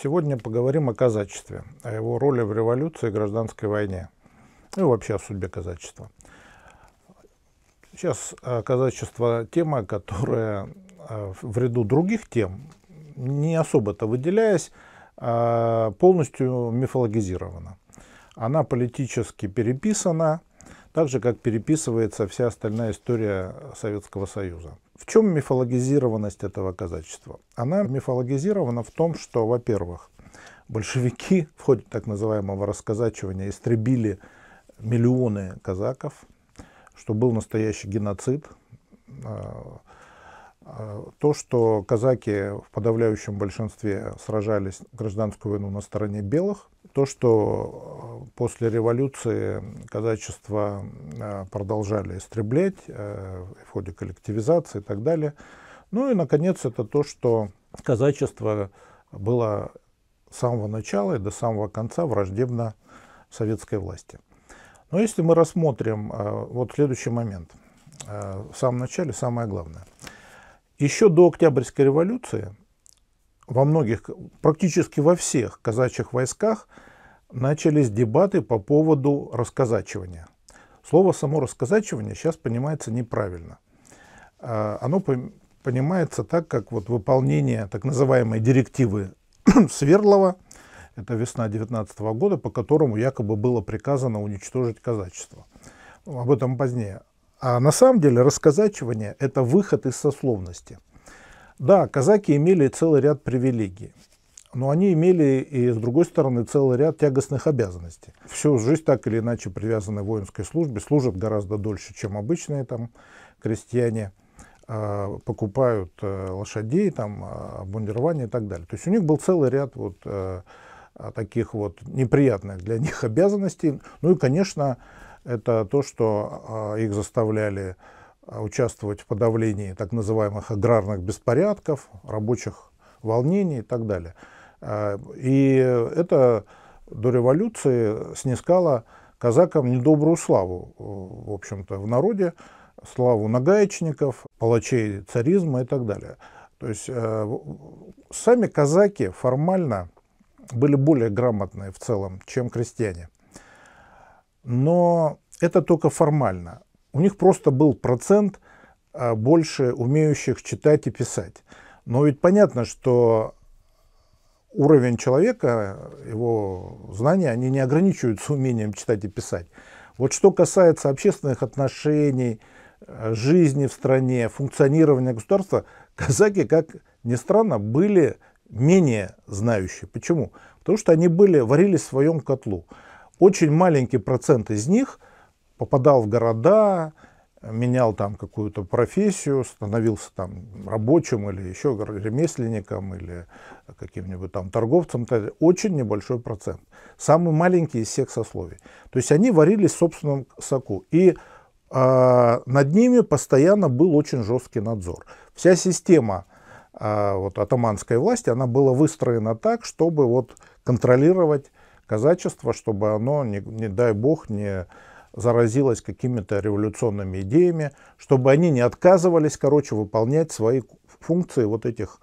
Сегодня поговорим о казачестве, о его роли в революции и гражданской войне, ну и вообще о судьбе казачества. Сейчас э, казачество – тема, которая э, в ряду других тем, не особо-то выделяясь, э, полностью мифологизирована. Она политически переписана, так же, как переписывается вся остальная история Советского Союза. В чем мифологизированность этого казачества? Она мифологизирована в том, что, во-первых, большевики в ходе так называемого расказачивания истребили миллионы казаков, что был настоящий геноцид. А, то, что казаки в подавляющем большинстве сражались в гражданскую войну на стороне белых, то, что э, после революции казачество э, продолжали истреблять э, в ходе коллективизации и так далее. Ну и, наконец, это то, что казачество было с самого начала и до самого конца враждебно советской власти. Но если мы рассмотрим вот следующий момент, в самом начале самое главное – еще до Октябрьской революции во многих, практически во всех казачьих войсках начались дебаты по поводу расказачивания. Слово само расказачивание сейчас понимается неправильно. А, оно понимается так, как вот выполнение так называемой директивы Свердлова, это весна 19 года, по которому якобы было приказано уничтожить казачество. Об этом позднее. А на самом деле расказачивание – это выход из сословности. Да, казаки имели целый ряд привилегий, но они имели и, с другой стороны, целый ряд тягостных обязанностей. Всю жизнь так или иначе привязаны к воинской службе, служат гораздо дольше, чем обычные там крестьяне, а, покупают э, лошадей, там, а, обмундирование и так далее. То есть у них был целый ряд вот э, таких вот неприятных для них обязанностей. Ну и, конечно, это то, что а, их заставляли а, участвовать в подавлении так называемых аграрных беспорядков, рабочих волнений и так далее. А, и это до революции снискало казакам недобрую славу, в общем-то, в народе, славу нагаечников, палачей царизма и так далее. То есть сами казаки формально были более грамотные в целом, чем крестьяне но это только формально. У них просто был процент а, больше умеющих читать и писать. Но ведь понятно, что уровень человека, его знания, они не ограничиваются умением читать и писать. Вот что касается общественных отношений, э, жизни в стране, функционирования государства, казаки, как ни странно, были менее знающие. Почему? Потому что они были, варились в своем котлу. Очень маленький процент из них попадал в города, менял там какую-то профессию, становился там рабочим или еще ремесленником или каким-нибудь там торговцем, очень небольшой процент. Самый маленький из всех сословий. То есть они варились в собственном соку. И э, над ними постоянно был очень жесткий надзор. Вся система э, вот, атаманской власти, она была выстроена так, чтобы вот, контролировать казачество, чтобы оно, не, не дай бог, не заразилось какими-то революционными идеями, чтобы они не отказывались, короче, выполнять свои функции вот этих,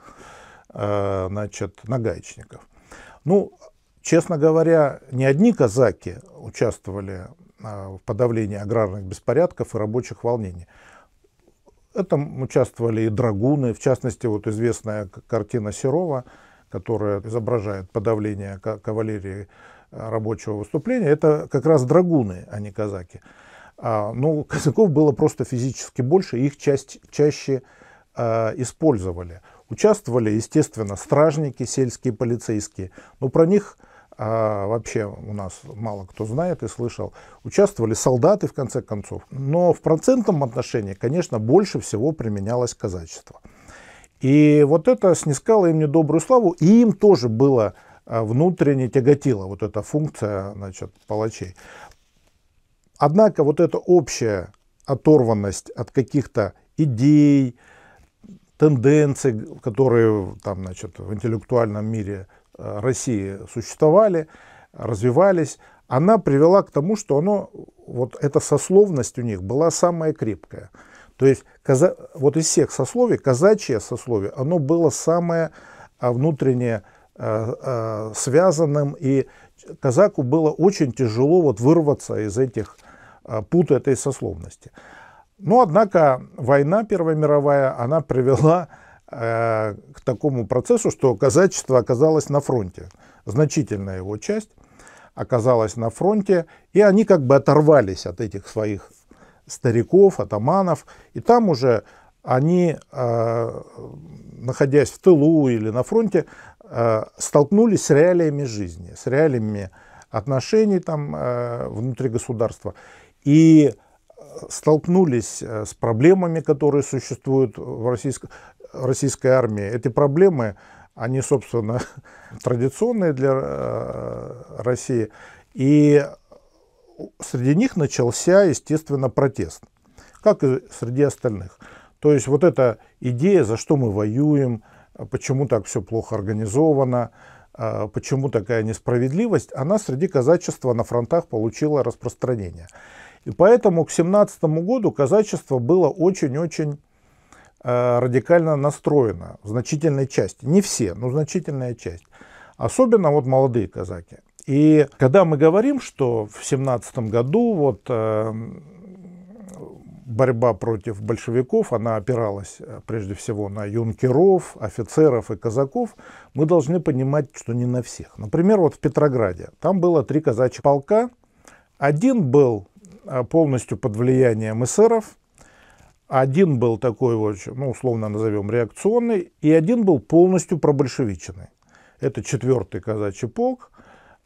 э, значит, нагаечников. Ну, честно говоря, не одни казаки участвовали э, в подавлении аграрных беспорядков и рабочих волнений. Этом участвовали и драгуны, в частности, вот известная картина Серова, которая изображает подавление кавалерии рабочего выступления, это как раз драгуны, а не казаки. А, но ну, казаков было просто физически больше, их часть, чаще а, использовали. Участвовали, естественно, стражники, сельские полицейские, но ну, про них а, вообще у нас мало кто знает и слышал. Участвовали солдаты, в конце концов. Но в процентном отношении, конечно, больше всего применялось казачество. И вот это снискало им недобрую славу, и им тоже было а, внутренне тяготила вот эта функция значит, палачей. Однако вот эта общая оторванность от каких-то идей, тенденций, которые там, значит, в интеллектуальном мире а, России существовали, развивались, она привела к тому, что оно, вот эта сословность у них была самая крепкая. То есть каза, вот из всех сословий, казачье сословие, оно было самое а, внутреннее Э, э, связанным, и казаку было очень тяжело вот вырваться из этих э, пут этой сословности. Но, однако, война Первая мировая, она привела к такому процессу, что казачество оказалось на фронте. Значительная его часть оказалась на фронте, и они как бы оторвались от этих своих стариков, атаманов, и там уже они, находясь в тылу или на фронте, Э, столкнулись с реалиями жизни, с реалиями отношений там э, внутри государства и э, столкнулись с проблемами, которые существуют в российской, российской армии. Эти проблемы, они, собственно, традиционные для России. И среди них начался, естественно, протест, как и среди остальных. То есть вот эта идея, за что мы воюем – а почему так все плохо организовано, а почему такая несправедливость, она среди казачества на фронтах получила распространение. И поэтому к 17 году казачество было очень-очень а, радикально настроено в значительной части. Не все, но значительная часть. Особенно вот молодые казаки. И когда мы говорим, что в 17 году вот борьба против большевиков, она опиралась э, прежде всего на юнкеров, офицеров и казаков, мы должны понимать, что не на всех. Например, вот в Петрограде, там было три казачьих полка. Один был э, полностью под влиянием эсеров, один был такой, вот, ну, условно назовем, реакционный, и один был полностью пробольшевичный. Это четвертый казачий полк,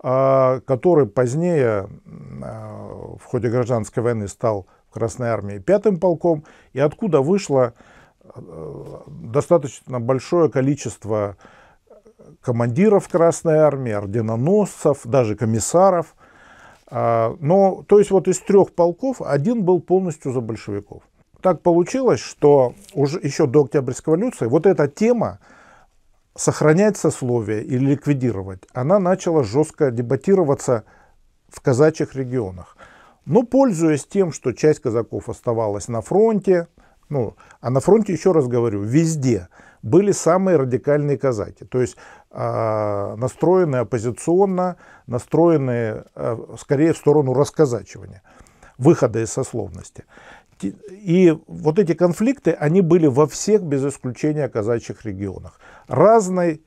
э, который позднее в ходе гражданской войны стал Красной Армии, пятым полком, и откуда вышло э, достаточно большое количество э, командиров Красной Армии, орденоносцев, даже комиссаров. А, но, то есть вот из трех полков один был полностью за большевиков. Так получилось, что уже еще до Октябрьской революции вот эта тема сохранять сословие или ликвидировать, она начала жестко дебатироваться в казачьих регионах. Но пользуясь тем, что часть казаков оставалась на фронте, ну, а на фронте, еще раз говорю, везде были самые радикальные казаки. То есть э, а, настроенные оппозиционно, настроенные э, а, скорее в сторону расказачивания, выхода из сословности. И вот эти конфликты, они были во всех, без исключения, казачьих регионах. Разной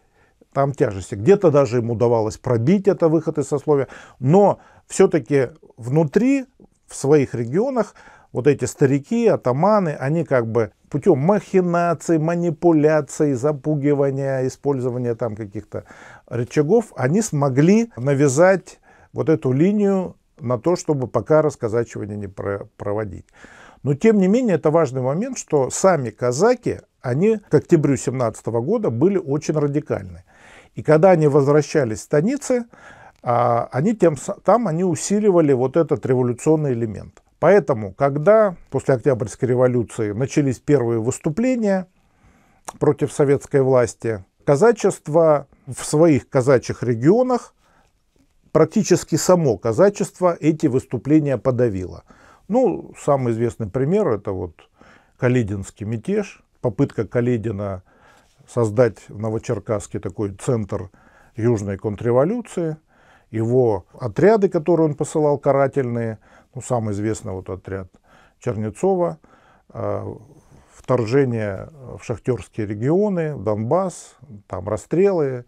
там тяжести. Где-то даже им удавалось пробить это выход из сословия. Но все-таки внутри, в своих регионах, вот эти старики, атаманы, они как бы путем махинаций, манипуляций, запугивания, использования там каких-то рычагов, они смогли навязать вот эту линию на то, чтобы пока расказачивание не проводить. Но тем не менее, это важный момент, что сами казаки, они к октябрю 17 года были очень радикальны. И когда они возвращались в станицы, а они тем, там они усиливали вот этот революционный элемент. Поэтому, когда после Октябрьской революции начались первые выступления против советской власти, казачество в своих казачьих регионах, практически само казачество эти выступления подавило. Ну, самый известный пример – это вот Калединский мятеж, попытка Каледина создать в Новочеркасске такой центр южной контрреволюции – его отряды, которые он посылал, карательные, ну, самый известный вот отряд Чернецова, э, вторжение в шахтерские регионы, в Донбасс, там расстрелы,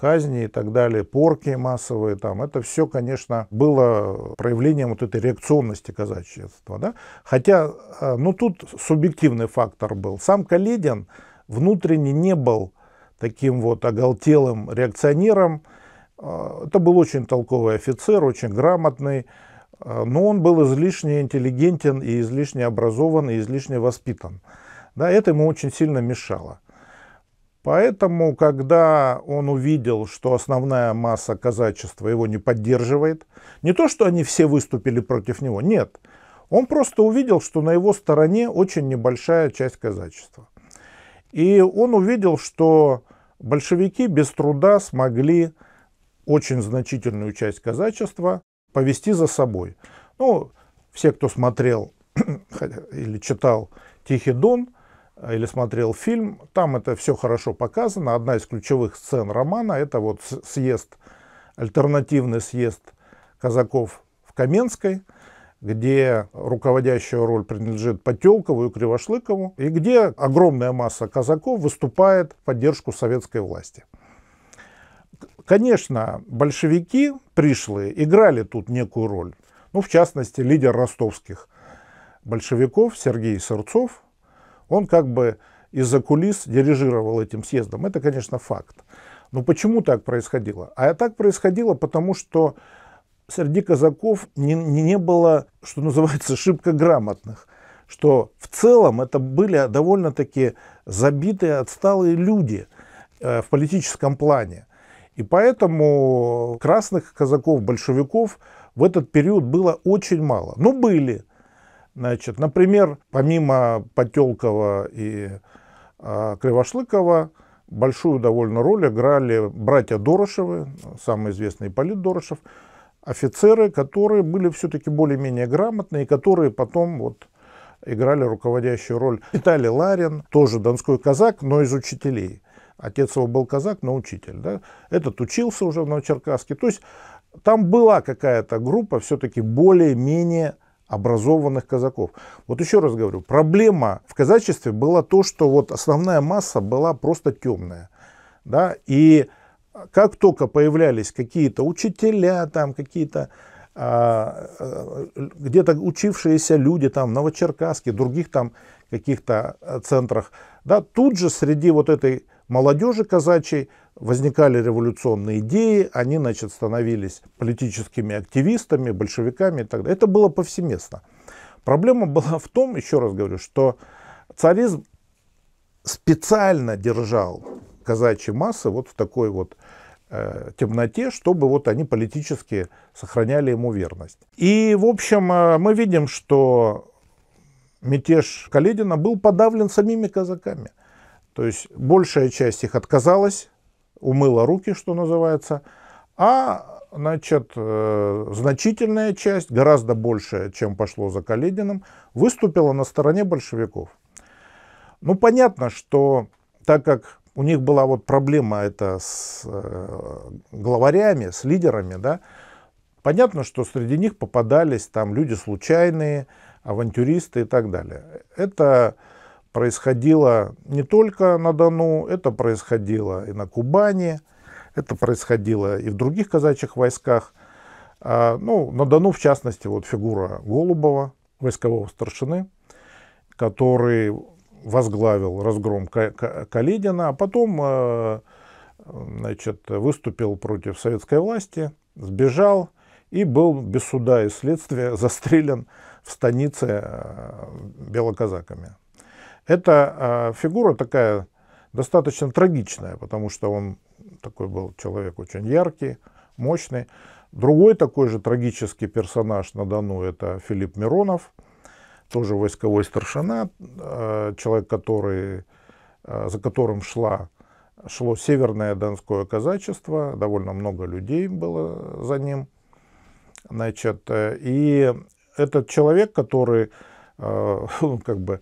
казни и так далее, порки массовые, там, это все, конечно, было проявлением вот этой реакционности казачества. Да? Хотя, э, ну тут субъективный фактор был. Сам Каледин внутренне не был таким вот оголтелым реакционером, а, это был очень толковый офицер, очень грамотный, а, но он был излишне интеллигентен и излишне образован и излишне воспитан. Да, это ему очень сильно мешало. Поэтому, когда он увидел, что основная масса казачества его не поддерживает, не то, что они все выступили против него, нет. Он просто увидел, что на его стороне очень небольшая часть казачества. И он увидел, что большевики без труда смогли очень значительную часть казачества повести за собой. Ну, все, кто смотрел или читал «Тихий дон», э, или смотрел фильм, там это все хорошо показано. Одна из ключевых сцен романа – это вот съезд, альтернативный съезд казаков в Каменской, где руководящую роль принадлежит Потелкову и Кривошлыкову, и где огромная масса казаков выступает в поддержку советской власти. Конечно, большевики пришлые играли тут некую роль. Ну, в частности, лидер ростовских большевиков Сергей Сырцов, он как бы из-за кулис дирижировал этим съездом. Это, конечно, факт. Но почему так происходило? А так происходило, потому что среди казаков не, не было, что называется, шибко грамотных. Что в целом это были довольно-таки забитые, отсталые люди э, в политическом плане. И поэтому красных казаков, большевиков в этот период было очень мало. Но ну, были. Значит, например, помимо Потелкова и э, Кривошлыкова, большую довольно роль играли братья Дорошевы, самый известный Полит Дорошев, офицеры, которые были все-таки более-менее грамотные, и которые потом вот играли руководящую роль. Виталий Ларин, тоже донской казак, но из учителей. Отец его был казак, но учитель. Да? Этот учился уже в Новочеркасске. То есть там была какая-то группа все-таки более-менее образованных казаков. Вот еще раз говорю, проблема в казачестве была то, что вот основная масса была просто темная. Да? И как только появлялись какие-то учителя, там какие-то а, э, где-то учившиеся люди там в Новочеркасске, других там каких-то э, центрах, да, тут же среди вот этой молодежи казачьей возникали революционные идеи, они значит, становились политическими активистами, большевиками и так далее. Это было повсеместно. Проблема была в том, еще раз говорю, что царизм специально держал казачьи массы вот в такой вот э, темноте, чтобы вот они политически сохраняли ему верность. И, в общем, э, мы видим, что мятеж Каледина был подавлен самими казаками – то есть большая часть их отказалась, умыла руки, что называется, а значит, э, значительная часть, гораздо большая, чем пошло за Калединым, выступила на стороне большевиков. Ну, понятно, что так как у них была вот проблема это с э, главарями, с лидерами, да, понятно, что среди них попадались там люди случайные, авантюристы и так далее. Это происходило не только на Дону, это происходило и на Кубани, это происходило и в других казачьих войсках. А, ну, на Дону, в частности, вот фигура Голубова, войскового старшины, который возглавил разгром Калидина, а потом э, значит, выступил против советской власти, сбежал и был без суда и следствия застрелен в станице э, белоказаками. Эта фигура такая достаточно трагичная, потому что он такой был человек очень яркий, мощный. Другой такой же трагический персонаж на Дону – это Филипп Миронов, тоже войсковой старшина, а, человек, который, а, за которым шла, шло северное донское казачество, довольно много людей было за ним. Значит, э, и этот человек, который, э, как бы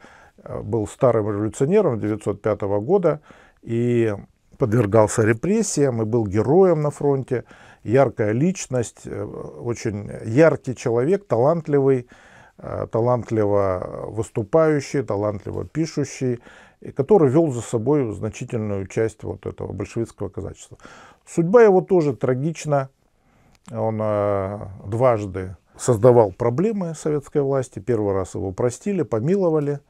был старым революционером 1905 года и подвергался репрессиям, и был героем на фронте, яркая личность, э, очень яркий человек, талантливый, э, талантливо выступающий, талантливо пишущий, который вел за собой значительную часть вот этого большевистского казачества. Судьба его тоже трагична. Он э, дважды создавал проблемы советской власти. Первый раз его простили, помиловали –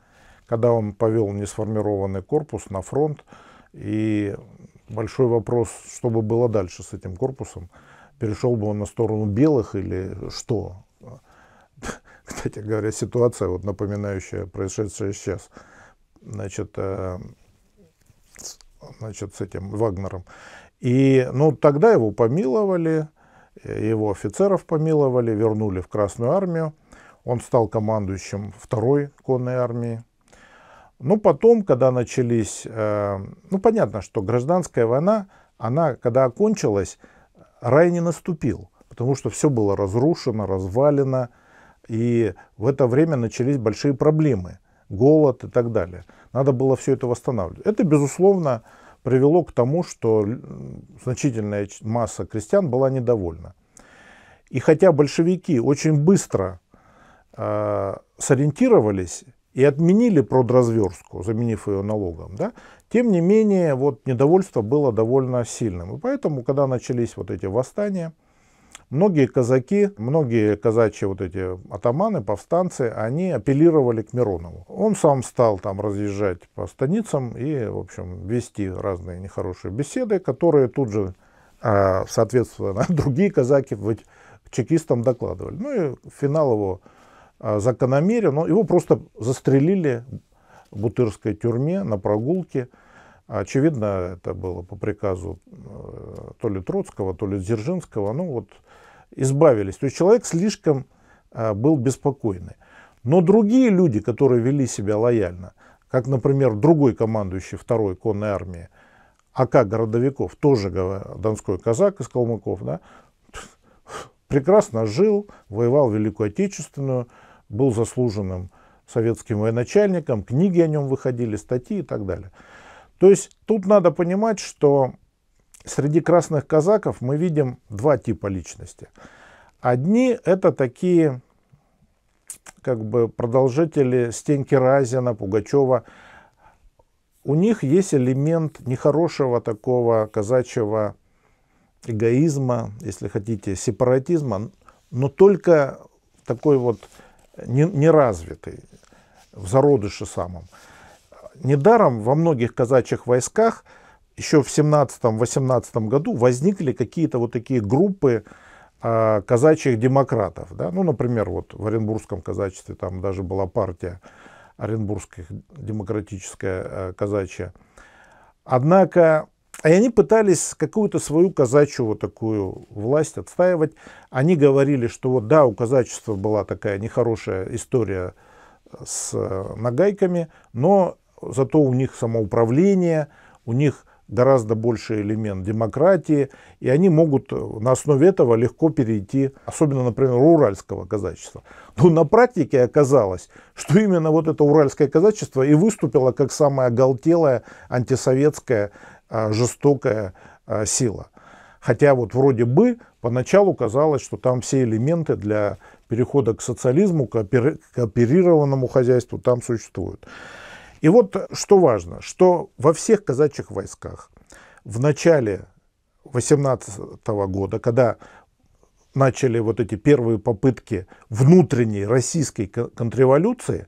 когда он повел несформированный корпус на фронт. И большой вопрос, что бы было дальше с этим корпусом. Перешел бы он на сторону белых или что? Кстати говоря, ситуация, вот напоминающая происшедшее сейчас. Значит, э, значит, с этим Вагнером. И, ну, тогда его помиловали, э, его офицеров помиловали, вернули в Красную армию. Он стал командующим второй конной армии. Но ну, потом, когда начались, э, ну понятно, что гражданская война, она, когда окончилась, рай не наступил, потому что все было разрушено, развалено, и в это время начались большие проблемы, голод и так далее. Надо было все это восстанавливать. Это, безусловно, привело к тому, что э, значительная масса крестьян была недовольна. И хотя большевики очень быстро э, сориентировались и отменили продразверстку, заменив ее налогом, да, тем не менее, вот недовольство было довольно сильным. И поэтому, когда начались вот эти восстания, многие казаки, многие казачьи вот эти атаманы, повстанцы, они апеллировали к Миронову. Он сам стал там разъезжать по станицам и, в общем, вести разные нехорошие беседы, которые тут же, а, соответственно, другие казаки чекистам докладывали. Ну и финал его а, закономерен, но его просто застрелили в бутырской тюрьме на прогулке. Очевидно, это было по приказу э, то ли Троцкого, то ли Дзержинского. Ну вот избавились. То есть человек слишком э, был беспокойный. Но другие люди, которые вели себя лояльно, как, например, другой командующий второй конной армии, АК Городовиков, тоже донской казак из Калмыков, да, прекрасно жил, воевал в Великую Отечественную, был заслуженным советским военачальником, книги о нем выходили, статьи и так далее. То есть тут надо понимать, что среди красных казаков мы видим два типа личности. Одни это такие как бы продолжители стенки Разина, Пугачева. У них есть элемент нехорошего такого казачьего эгоизма, если хотите, сепаратизма, но только такой вот неразвитый, не развитый в зародыше самом. Недаром во многих казачьих войсках еще в 17-18 году возникли какие-то вот такие группы а, казачьих демократов. Да? Ну, например, вот в Оренбургском казачестве там даже была партия Оренбургская демократическая э, казачья. Однако а они пытались какую-то свою казачью вот такую власть отстаивать. Они говорили, что вот да, у казачества была такая нехорошая история э, с э, нагайками, но зато у них самоуправление, у них гораздо больше элемент демократии, и они могут э, на основе этого легко перейти, особенно, например, уральского казачества. Но на практике оказалось, что именно вот это уральское казачество и выступило как самое оголтелое, антисоветское, а, жестокая а, сила. Хотя вот вроде бы поначалу казалось, что там все элементы для перехода к социализму, к кооперированному хозяйству там существуют. И вот э, что важно, что во всех казачьих войсках в начале 18 года, когда начали вот эти первые попытки внутренней российской контрреволюции,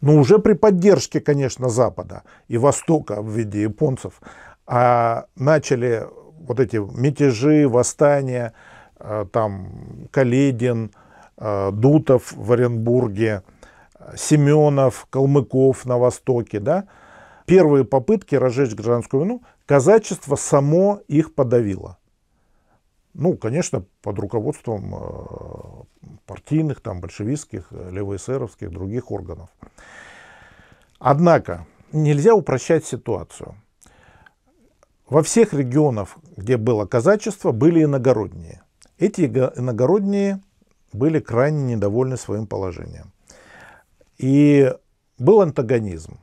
но ну, уже при поддержке, конечно, Запада и Востока в виде японцев, а начали вот эти мятежи, восстания, э, там Каледин, э, Дутов в Оренбурге, Семенов, Калмыков на Востоке, да, первые попытки разжечь гражданскую войну, казачество само их подавило. Ну, конечно, под руководством э, партийных, там, большевистских, левоэсеровских, других органов. Однако нельзя упрощать ситуацию. Во всех регионах, где было казачество, были иногородние. Эти иногородние были крайне недовольны своим положением. И был антагонизм.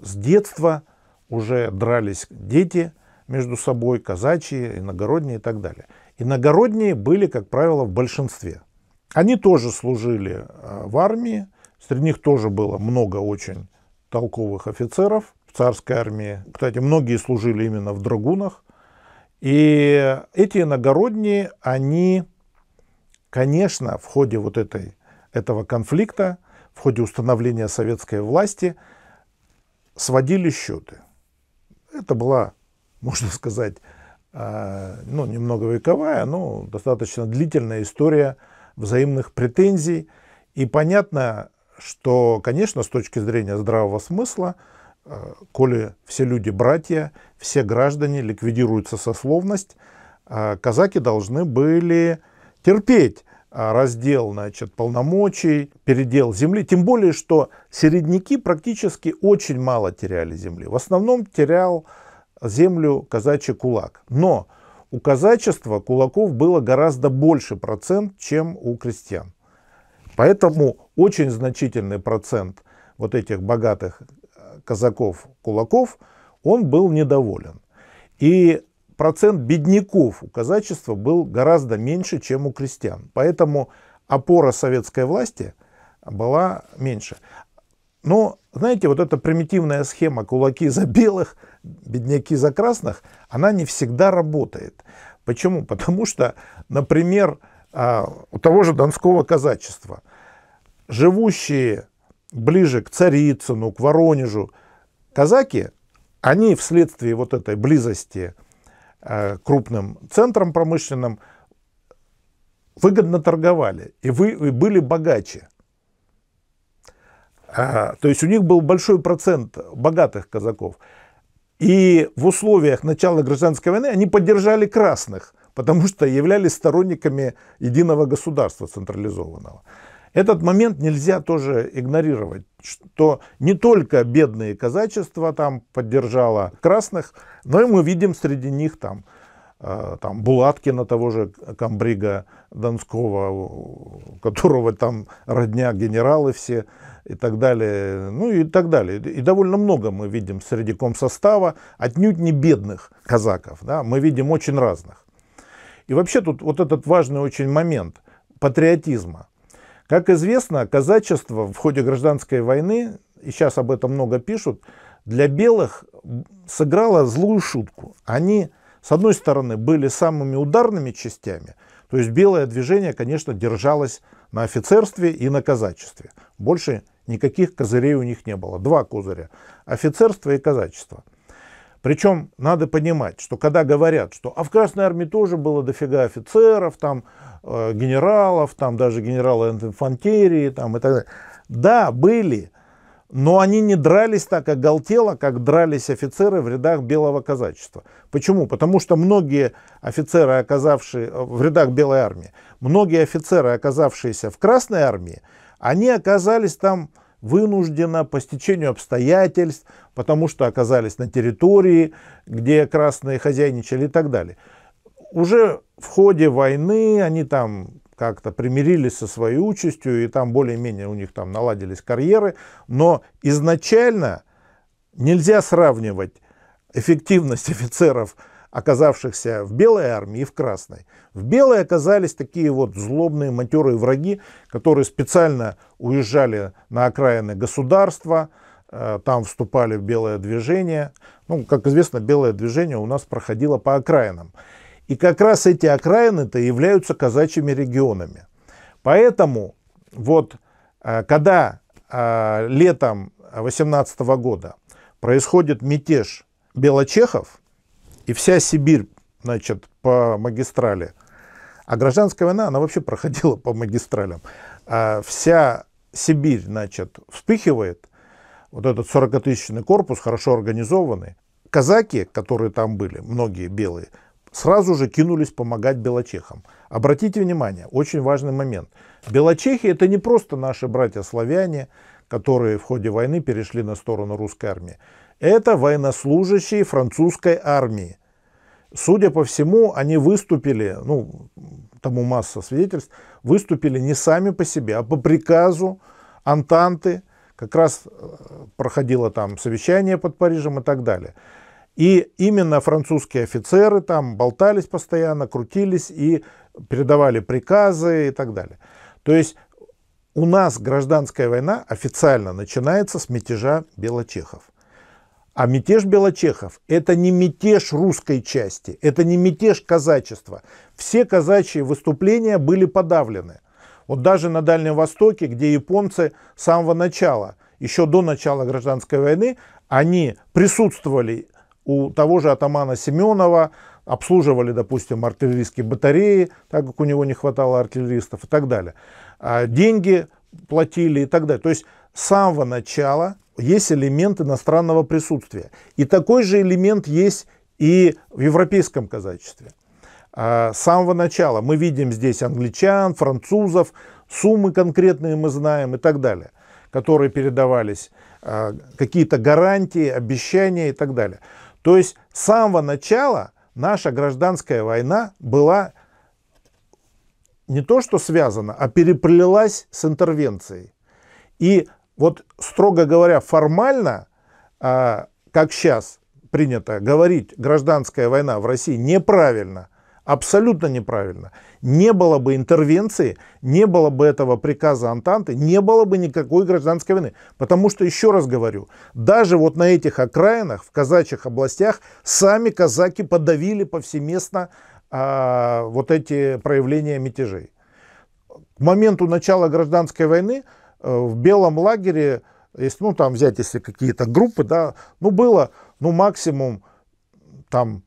С детства уже дрались дети между собой, казачьи, иногородние и так далее. Иногородние были, как правило, в большинстве. Они тоже служили э, в армии, среди них тоже было много очень толковых офицеров, царской армии. Кстати, многие служили именно в драгунах. И эти иногородние, они, конечно, в ходе вот этой, этого конфликта, в ходе установления советской власти, сводили счеты. Это была, можно сказать, а, ну, немного вековая, но достаточно длительная история взаимных претензий. И понятно, что, конечно, с точки зрения здравого смысла, Э, коли все люди братья, все граждане, ликвидируется сословность, э, казаки должны были терпеть э, раздел значит, полномочий, передел земли. Тем более, что середняки практически очень мало теряли земли. В основном терял землю казачий кулак. Но у казачества кулаков было гораздо больше процент, чем у крестьян. Поэтому очень значительный процент вот этих богатых казаков-кулаков, он был недоволен. И процент бедняков у казачества был гораздо меньше, чем у крестьян. Поэтому опора советской власти была меньше. Но, знаете, вот эта примитивная схема «кулаки за белых, бедняки за красных», она не всегда работает. Почему? Потому что, например, а, у того же донского казачества живущие ближе к Царицыну, к Воронежу, казаки, они вследствие вот этой близости э, крупным центрам промышленным выгодно торговали и, вы, и были богаче. А, то есть у них был большой процент богатых казаков. И в условиях начала гражданской войны они поддержали красных, потому что являлись сторонниками единого государства централизованного. Этот момент нельзя тоже игнорировать, что не только бедные казачества там поддержало красных, но и мы видим среди них там, э, там Булаткина, того же камбрига Донского, у которого там родня генералы все и так далее, ну и так далее. И довольно много мы видим среди комсостава, отнюдь не бедных казаков, да, мы видим очень разных. И вообще тут вот этот важный очень момент патриотизма – как известно, казачество в ходе гражданской войны, и сейчас об этом много пишут, для белых сыграло злую шутку. Они, с одной стороны, были самыми ударными частями, то есть белое движение, конечно, держалось на офицерстве и на казачестве. Больше никаких козырей у них не было. Два козыря – офицерство и казачество – причем надо понимать, что когда говорят, что а в Красной армии тоже было дофига офицеров, там э, генералов, там даже генералы инфантерии, там и так далее. Да, были, но они не дрались так оголтело, как дрались офицеры в рядах белого казачества. Почему? Потому что многие офицеры, оказавшие э, в рядах белой армии, многие офицеры, оказавшиеся в Красной армии, они оказались там вынуждена по стечению обстоятельств, потому что оказались на территории, где красные хозяйничали и так далее. Уже в ходе войны они там как-то примирились со своей участью, и там более-менее у них там наладились карьеры, но изначально нельзя сравнивать эффективность офицеров оказавшихся в белой армии и в красной. В белой оказались такие вот злобные матерые враги, которые специально уезжали на окраины государства, э, там вступали в белое движение. Ну, как известно, белое движение у нас проходило по окраинам. И как раз эти окраины-то являются казачьими регионами. Поэтому вот э, когда э, летом 18 года происходит мятеж белочехов, и вся Сибирь, значит, по магистрали. А гражданская война, она вообще проходила по магистралям. А вся Сибирь, значит, вспыхивает, вот этот 40-тысячный корпус, хорошо организованный. Казаки, которые там были, многие белые, сразу же кинулись помогать белочехам. Обратите внимание, очень важный момент. Белочехи – это не просто наши братья-славяне, которые в ходе войны перешли на сторону русской армии. Это военнослужащие французской армии. Судя по всему, они выступили, ну, тому масса свидетельств, выступили не сами по себе, а по приказу Антанты. Как раз э, проходило там совещание под Парижем и так далее. И именно французские офицеры там болтались постоянно, крутились и передавали приказы и так далее. То есть у нас гражданская война официально начинается с мятежа белочехов. А мятеж белочехов – это не мятеж русской части, это не мятеж казачества. Все казачьи выступления были подавлены. Вот даже на Дальнем Востоке, где японцы с самого начала, еще до начала гражданской войны, они присутствовали у того же атамана Семенова, обслуживали, допустим, артиллерийские батареи, так как у него не хватало артиллеристов и так далее. А деньги платили и так далее. То есть с самого начала есть элемент иностранного присутствия. И такой же элемент есть и в европейском казачестве. А, с самого начала мы видим здесь англичан, французов, суммы конкретные мы знаем и так далее, которые передавались, а, какие-то гарантии, обещания и так далее. То есть с самого начала наша гражданская война была не то что связана, а переплелась с интервенцией. И вот, строго говоря, формально, а, как сейчас принято говорить, гражданская война в России неправильно, абсолютно неправильно. Не было бы интервенции, не было бы этого приказа Антанты, не было бы никакой гражданской войны. Потому что, еще раз говорю, даже вот на этих окраинах, в казачьих областях, сами казаки подавили повсеместно а, вот эти проявления мятежей. К моменту начала гражданской войны Э, в белом лагере, если, ну, там взять, если какие-то группы, да, ну, было, ну, максимум, там,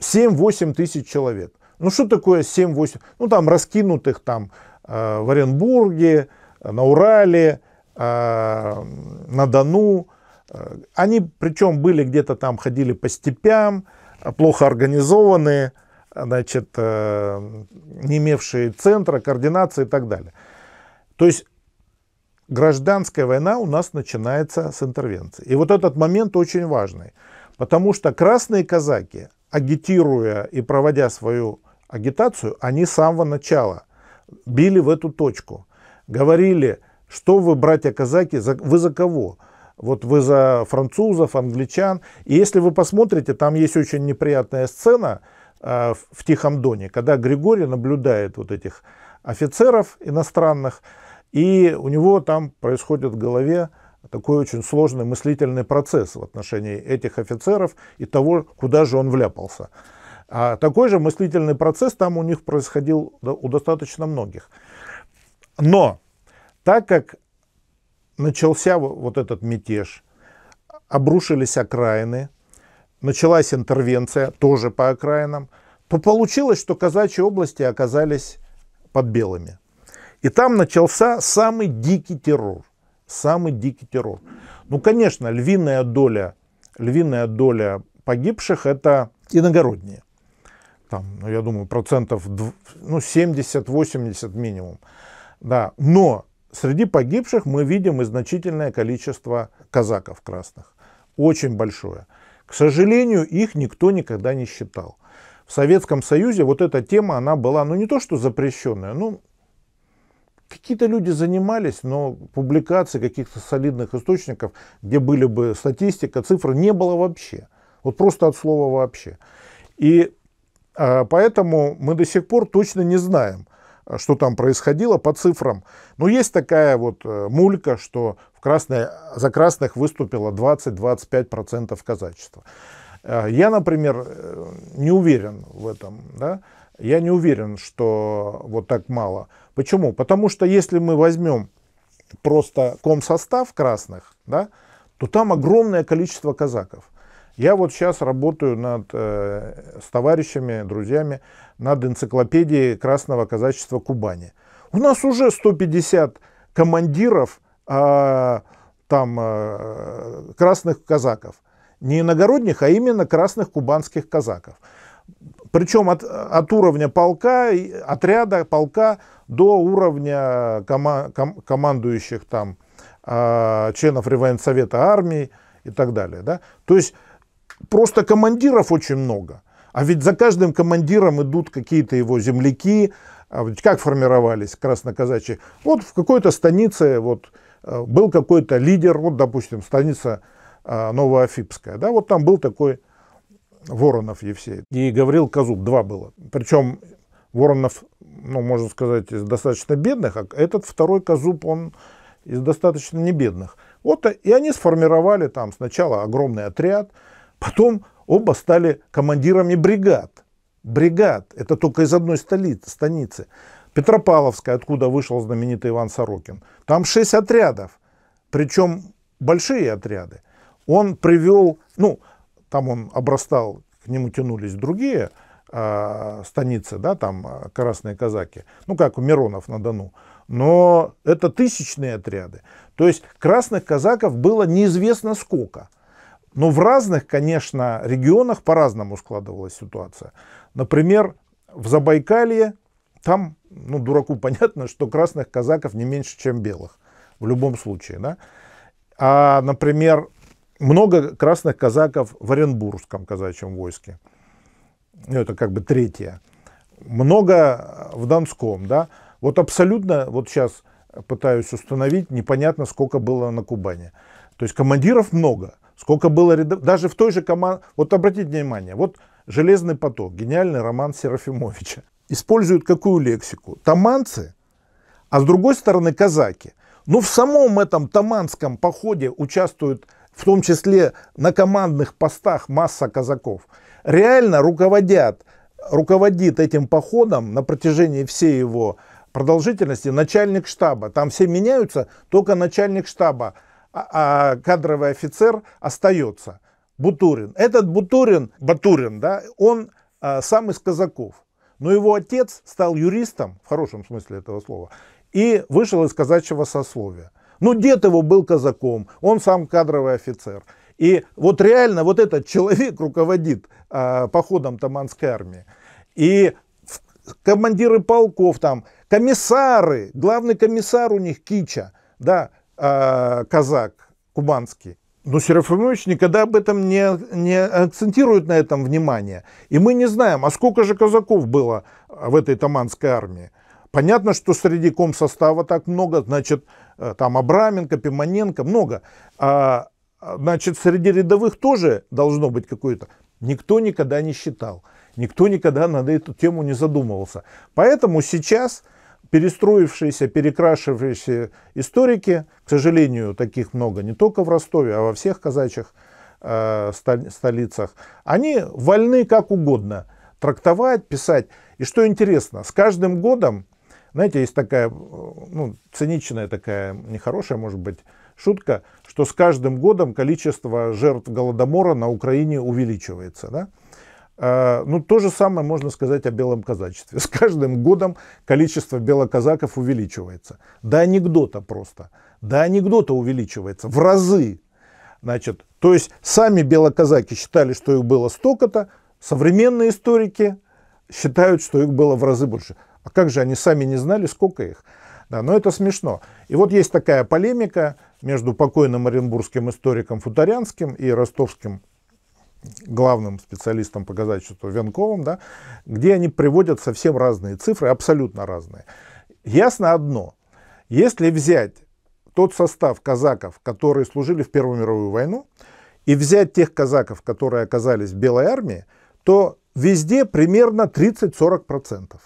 7-8 тысяч человек. Ну, что такое 7-8? Ну, там, раскинутых, там, э, в Оренбурге, на Урале, э, на Дону. Они, причем, были где-то там, ходили по степям, плохо организованные, значит, не имевшие центра, координации и так далее. То есть гражданская война у нас начинается с интервенции. И вот этот момент очень важный, потому что красные казаки, агитируя и проводя свою агитацию, они с самого начала били в эту точку. Говорили, что вы, братья казаки, вы за кого? Вот вы за французов, англичан. И если вы посмотрите, там есть очень неприятная сцена э, в Тихом Доне, когда Григорий наблюдает вот этих офицеров иностранных, и у него там происходит в голове такой очень сложный мыслительный процесс в отношении этих офицеров и того, куда же он вляпался. А такой же мыслительный процесс там у них происходил у достаточно многих. Но так как начался вот этот мятеж, обрушились окраины, началась интервенция тоже по окраинам, то получилось, что казачьи области оказались под белыми. И там начался самый дикий террор. Самый дикий террор. Ну, конечно, львиная доля, львиная доля погибших это иногородние. Там, ну, я думаю, процентов ну, 70-80 минимум. Да. Но среди погибших мы видим и значительное количество казаков красных. Очень большое. К сожалению, их никто никогда не считал. В Советском Союзе вот эта тема, она была, ну не то что запрещенная, ну Какие-то люди занимались, но публикации каких-то солидных источников, где были бы статистика, цифры, не было вообще. Вот просто от слова вообще. И э, поэтому мы до сих пор точно не знаем, что там происходило по цифрам. Но есть такая вот э, мулька, что в красной, за красных выступило 20-25% казачества. Э, я, например, э, не уверен в этом. Да? Я не уверен, что вот так мало. Почему? Потому что если мы возьмем просто комсостав красных, да, то там огромное количество казаков. Я вот сейчас работаю над, э, с товарищами, друзьями над энциклопедией Красного казачества Кубани. У нас уже 150 командиров э, там, э, красных казаков. Не иногородних, а именно красных кубанских казаков. Причем от, от уровня полка, отряда полка до уровня кома, ком, командующих там э, членов совета армии и так далее. Да? То есть просто командиров очень много. А ведь за каждым командиром идут какие-то его земляки. А ведь как формировались красноказачьи? Вот в какой-то станице вот, э, был какой-то лидер, вот, допустим, станица э, Новоафипская. Да? Вот там был такой Воронов Евсей и Гаврил Казуб. Два было. Причем Воронов, ну, можно сказать, из достаточно бедных, а этот второй Казуб, он из достаточно небедных. Вот и они сформировали там сначала огромный отряд, потом оба стали командирами бригад. Бригад, это только из одной столицы, станицы. Петропавловская, откуда вышел знаменитый Иван Сорокин. Там шесть отрядов, причем большие отряды. Он привел, ну, там он обрастал, к нему тянулись другие э, станицы, да, там а, красные казаки, ну как у Миронов на Дону, но это тысячные отряды. То есть красных казаков было неизвестно сколько. Но в разных, конечно, регионах по-разному складывалась ситуация. Например, в Забайкалье там, ну, дураку понятно, что красных казаков не меньше, чем белых. В любом случае, да. А, например, много красных казаков в Оренбургском казачьем войске. Ну, это как бы третье. Много э, в Донском, да. Вот абсолютно, вот сейчас пытаюсь установить, непонятно, сколько было на Кубани. То есть командиров много, сколько было рядов, даже в той же команде, вот обратите внимание, вот «Железный поток», гениальный роман Серафимовича, используют какую лексику? Таманцы, а с другой стороны казаки. Но ну, в самом этом таманском походе участвуют в том числе на командных постах масса казаков, реально руководят, руководит этим походом на протяжении всей его продолжительности начальник штаба. Там все меняются, только начальник штаба, а, а кадровый офицер остается. Бутурин. Этот Бутурин, Батурин, да, он а, сам из казаков. Но его отец стал юристом, в хорошем смысле этого слова, и вышел из казачьего сословия. Ну, дед его был казаком, он сам кадровый офицер. И вот реально вот этот человек руководит э, походом Таманской армии. И командиры полков там, комиссары, главный комиссар у них Кича, да, э, казак кубанский. Но Серафимович никогда об этом не, не акцентирует на этом внимание. И мы не знаем, а сколько же казаков было а, в этой Таманской армии. Понятно, что среди комсостава так много, значит, Э, там Абраменко, Пимоненко, много. А, а, значит, среди рядовых тоже должно быть какое-то. Никто никогда не считал, никто никогда над эту тему не задумывался. Поэтому сейчас перестроившиеся, перекрашившиеся историки, к сожалению, таких много не только в Ростове, а во всех казачьих э, столицах, они вольны как угодно трактовать, писать. И что интересно, с каждым годом знаете, есть такая, э, ну, циничная такая, нехорошая, может быть, шутка, что с каждым годом количество жертв Голодомора на Украине увеличивается, да? А, ну, то же самое можно сказать о белом казачестве. С каждым годом количество белоказаков увеличивается. До анекдота просто. До анекдота увеличивается. В разы. Значит, то есть сами белоказаки считали, что их было столько-то, современные историки считают, что их было в разы больше как же они сами не знали, сколько их? Да, но это смешно. И вот есть такая полемика между покойным оренбургским историком Футарянским и ростовским главным специалистом по казачеству Венковым, да, где они приводят совсем разные цифры, абсолютно разные. Ясно одно, если взять тот состав казаков, которые служили в Первую мировую войну, и взять тех казаков, которые оказались в Белой армии, то везде примерно 30-40%.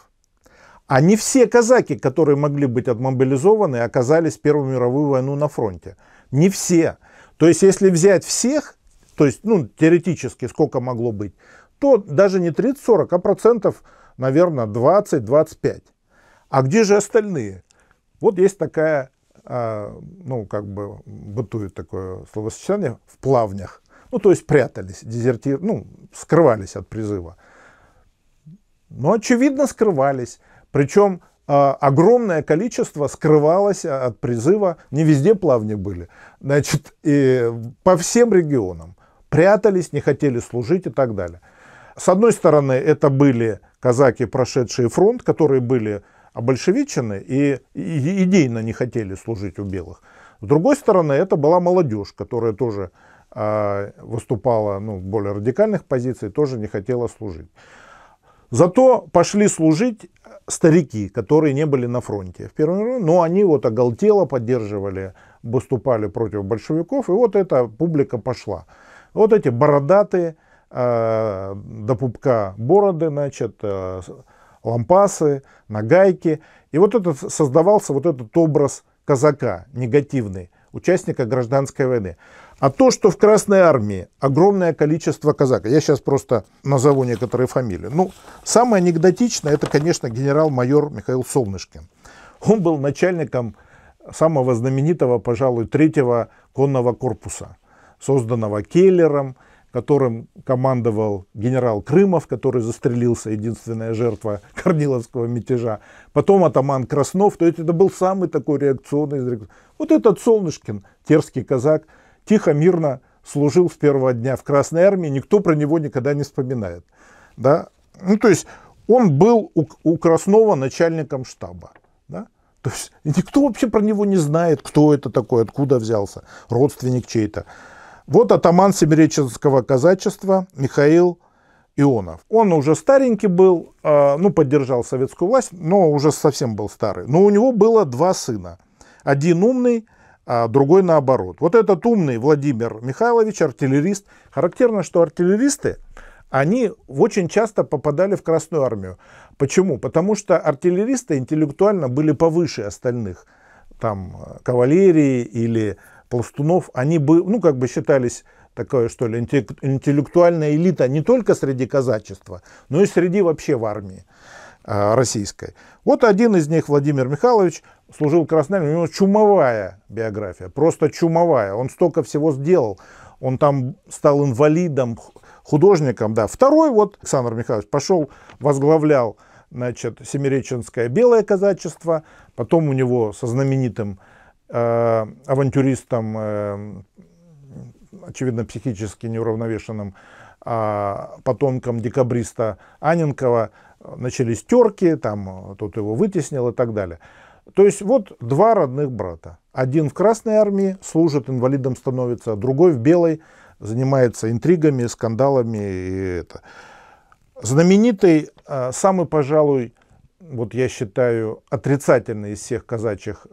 А не все казаки, которые могли быть отмобилизованы, оказались в Первую мировую войну на фронте. Не все. То есть, если взять всех, то есть, ну, теоретически, сколько могло быть, то даже не 30-40, а процентов, наверное, 20-25. А где же остальные? Вот есть такая, а, ну, как бы бытует такое словосочетание, в плавнях. Ну, то есть прятались, дезертир, ну, скрывались от призыва. Но, очевидно, скрывались. Причем а, огромное количество скрывалось а, от призыва, не везде плавни были, значит, и по всем регионам прятались, не хотели служить и так далее. С одной стороны, это были казаки, прошедшие фронт, которые были обольшевичены и идейно не хотели служить у белых. С другой стороны, это была молодежь, которая тоже а, выступала ну, в более радикальных позиций, тоже не хотела служить. Зато пошли служить старики, которые не были на фронте в Первую мировую, но они вот оголтело поддерживали, выступали против большевиков, и вот эта публика пошла. Вот эти бородатые, э, до пупка бороды, значит, э, лампасы, нагайки. И вот этот создавался вот этот образ казака негативный, участника гражданской войны. А то, что в Красной Армии огромное количество казаков, я сейчас просто назову некоторые фамилии. Ну, самое анекдотичное, это, конечно, генерал-майор Михаил Солнышкин. Он был начальником самого знаменитого, пожалуй, третьего конного корпуса, созданного Келлером, которым командовал генерал Крымов, который застрелился, единственная жертва Корниловского мятежа. Потом атаман Краснов, то есть это был самый такой реакционный. Вот этот Солнышкин, терский казак – тихо, мирно служил с первого дня в Красной Армии, никто про него никогда не вспоминает. Да? Ну, то есть он был у, у Краснова начальником штаба. Да? То есть никто вообще про него не знает, кто это такой, откуда взялся, родственник чей-то. Вот атаман Семиреченского казачества Михаил Ионов. Он уже старенький был, а, ну, поддержал советскую власть, но уже совсем был старый. Но у него было два сына. Один умный, а другой наоборот. Вот этот умный Владимир Михайлович, артиллерист. Характерно, что артиллеристы, они очень часто попадали в Красную Армию. Почему? Потому что артиллеристы интеллектуально были повыше остальных, там, кавалерии или пластунов. Они бы, ну, как бы считались такое, что ли, интеллектуальная элита не только среди казачества, но и среди вообще в армии. Э, российской. Вот один из них, Владимир Михайлович, служил красными, у него чумовая биография, просто чумовая. Он столько всего сделал. Он там стал инвалидом, художником, да. Второй вот Александр Михайлович пошел, возглавлял, значит, Семиреченское белое казачество, потом у него со знаменитым э, авантюристом, э, очевидно, психически неуравновешенным а, потомкам декабриста Аненкова, э, начались терки, там э, тот его вытеснил и так далее. То есть вот два родных брата. Один в Красной армии служит, инвалидом становится, а другой в Белой занимается интригами, скандалами и это. Знаменитый, э, самый, пожалуй, вот я считаю, отрицательный из всех казачьих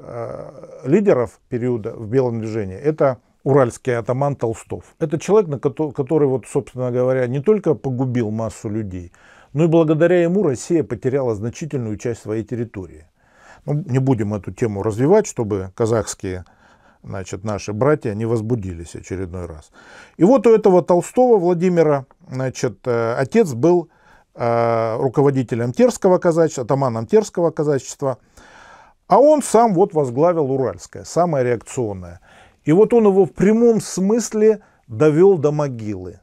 лидеров периода в белом движении, это уральский атаман Толстов. Это человек, который, вот, собственно говоря, не только погубил массу людей, но и благодаря ему Россия потеряла значительную часть своей территории. Ну, не будем эту тему развивать, чтобы казахские значит, наши братья не возбудились очередной раз. И вот у этого Толстого Владимира значит, э, отец был э, руководителем Терского казачества, атаманом Терского казачества, а он сам вот возглавил Уральское, самое реакционное – и вот он его в прямом смысле довел до могилы.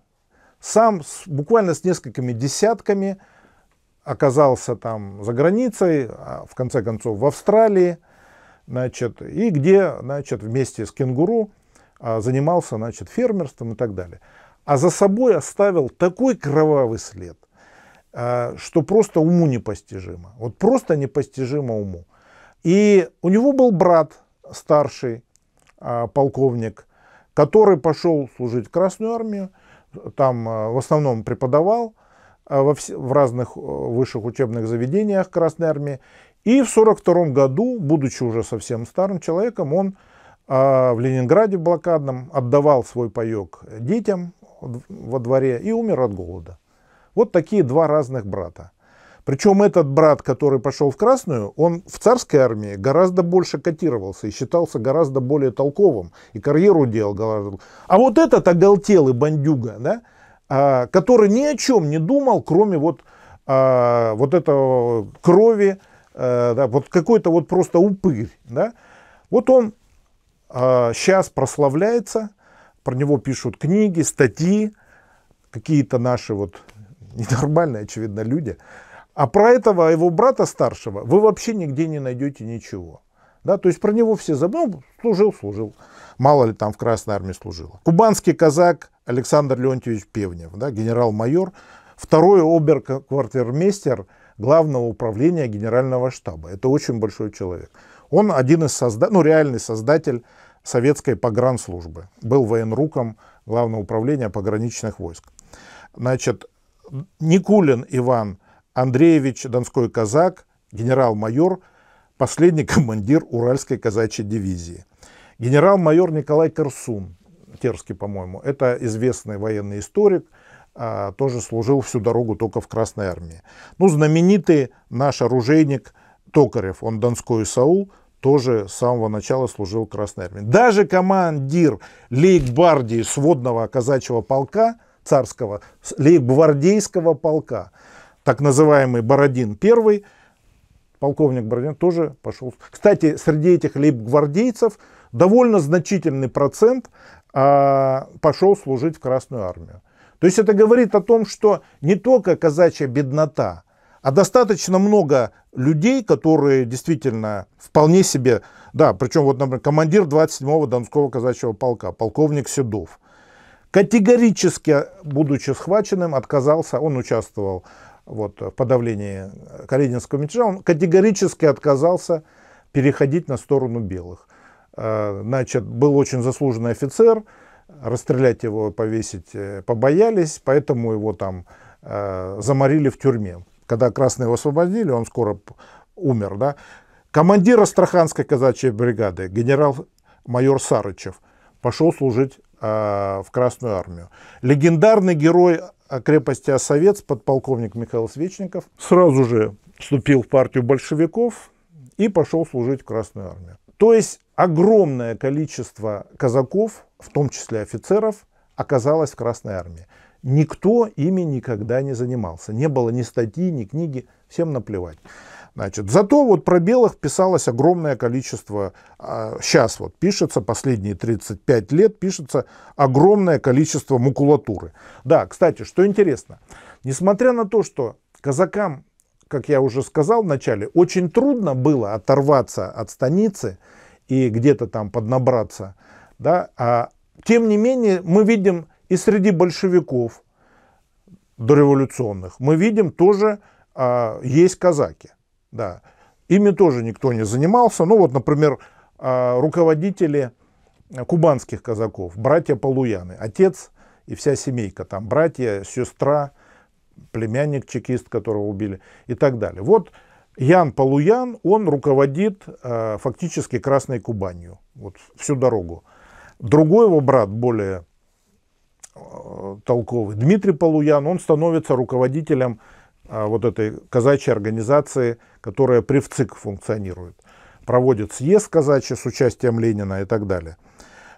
Сам с, буквально с несколькими десятками оказался там за границей, а в конце концов в Австралии, значит, и где, значит, вместе с кенгуру а, занимался, значит, фермерством и так далее. А за собой оставил такой кровавый след, а, что просто уму непостижимо. Вот просто непостижимо уму. И у него был брат старший, а, полковник, который пошел служить в Красную армию, там а, в основном преподавал а, во в разных э, высших учебных заведениях Красной армии. И в 1942 году, будучи уже совсем старым человеком, он в Ленинграде блокадном отдавал свой паек детям во дворе и умер от голода. Вот такие два разных брата. Причем этот брат, который пошел в Красную, он в царской армии гораздо больше котировался и считался гораздо более толковым, и карьеру делал гораздо А вот этот оголтелый бандюга, да, а, который ни о чем не думал, кроме вот, а, вот этого крови, а, да, вот какой-то вот просто упырь, да, вот он а, сейчас прославляется, про него пишут книги, статьи, какие-то наши вот ненормальные, очевидно, люди – а про этого а его брата старшего вы вообще нигде не найдете ничего. Да, то есть про него все забыли. Ну, служил, служил. Мало ли там в Красной армии служило. Кубанский казак Александр Леонтьевич Певнев, да, генерал-майор, второй обер-квартирмейстер главного управления генерального штаба. Это очень большой человек. Он один из создателей, ну, реальный создатель советской погранслужбы. Был военруком главного управления пограничных войск. Значит, Никулин Иван Андреевич Донской казак, генерал-майор, последний командир Уральской казачьей дивизии. Генерал-майор Николай Корсун, Терский, по-моему, это известный военный историк, а, тоже служил всю дорогу только в Красной армии. Ну, знаменитый наш оружейник Токарев, он Донской Саул, тоже с самого начала служил в Красной армии. Даже командир лейб-гвардии сводного казачьего полка, царского, лейб-гвардейского полка – так называемый Бородин первый полковник Бородин тоже пошел. Кстати, среди этих лейб-гвардейцев довольно значительный процент а, пошел служить в Красную армию. То есть это говорит о том, что не только казачья беднота, а достаточно много людей, которые действительно вполне себе, да, причем вот, например, командир 27-го Донского казачьего полка, полковник Седов, категорически, будучи схваченным, отказался, он участвовал в вот, э, в подавлении э, Калининского мятежа, он категорически отказался переходить на сторону белых. Э, значит, был очень заслуженный офицер, расстрелять его, повесить побоялись, поэтому его там заморили в тюрьме. Когда красные его освободили, он скоро умер. Да? Командир Астраханской казачьей бригады, генерал-майор Сарычев, пошел служить в Красную армию. Легендарный герой о крепости Осовец подполковник Михаил Свечников сразу же вступил в партию большевиков и пошел служить в Красную армию. То есть огромное количество казаков, в том числе офицеров, оказалось в Красной армии. Никто ими никогда не занимался. Не было ни статьи, ни книги, всем наплевать. Значит, зато вот про белых писалось огромное количество, сейчас а, вот пишется, последние 35 лет пишется огромное количество макулатуры. Да, кстати, что интересно, несмотря на то, что казакам, как я уже сказал вначале, очень трудно было оторваться от станицы и где-то там поднабраться, да, а, тем не менее мы видим и среди большевиков дореволюционных, мы видим тоже а, есть казаки. Да. Ими тоже никто не занимался. Ну вот, например, а, руководители э, кубанских казаков, братья Полуяны, отец и вся семейка, там братья, сестра, племянник чекист, которого убили и так далее. Вот Ян Полуян, он руководит э, фактически Красной Кубанью, вот всю дорогу. Другой его брат, более э, толковый, Дмитрий Полуян, он становится руководителем а, вот этой казачьей организации, которая при ВЦИК функционирует. Проводит съезд казачий с участием Ленина и так далее.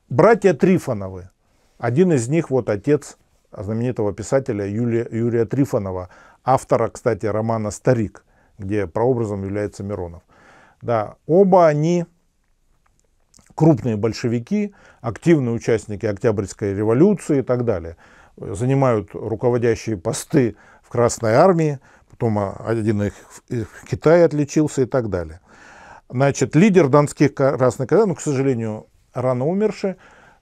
Братья Трифоновы. Один из них вот отец знаменитого писателя Юлия, Юрия Трифонова, автора, кстати, романа «Старик», где прообразом является Миронов. Да, оба они крупные большевики, активные участники Октябрьской революции и так далее. Занимают руководящие посты в Красной армии, потом а, один их в Китае отличился и так далее. Значит, лидер донских красных казаков, ну, к сожалению, рано умерший,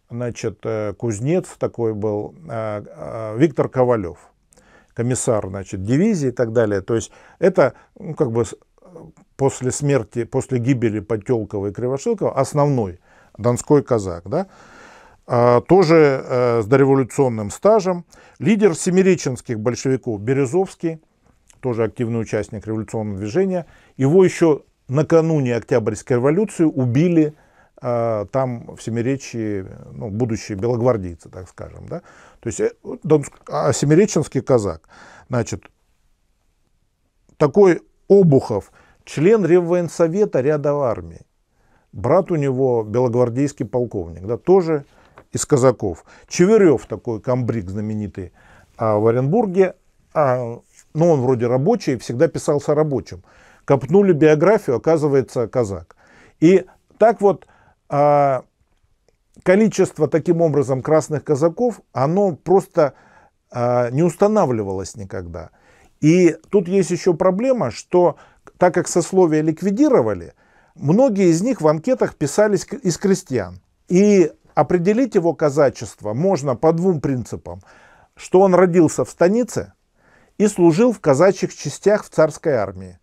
значит, э, кузнец такой был, а, а, Виктор Ковалев, комиссар, значит, дивизии и так далее. То есть это, ну, как бы после смерти, после гибели Потелкова и Кривошилкова основной донской казак, да, а, тоже э, с дореволюционным стажем. Лидер семиреченских большевиков Березовский, тоже активный участник революционного движения. Его еще накануне Октябрьской революции убили э, там в Семиречии ну, будущие белогвардейцы, так скажем. Да? То есть э, а семиреченский казак. Значит, такой Обухов, член Реввоенсовета ряда армий. Брат у него белогвардейский полковник, да, тоже из казаков. Чеверев такой комбриг знаменитый а, в Оренбурге, а, но ну, он вроде рабочий, всегда писался рабочим. Копнули биографию, оказывается, казак. И так вот а, количество таким образом красных казаков, оно просто а, не устанавливалось никогда. И тут есть еще проблема, что так как сословия ликвидировали, многие из них в анкетах писались из крестьян. И Определить его казачество можно по двум принципам. Что он родился в станице и служил в казачьих частях в царской армии.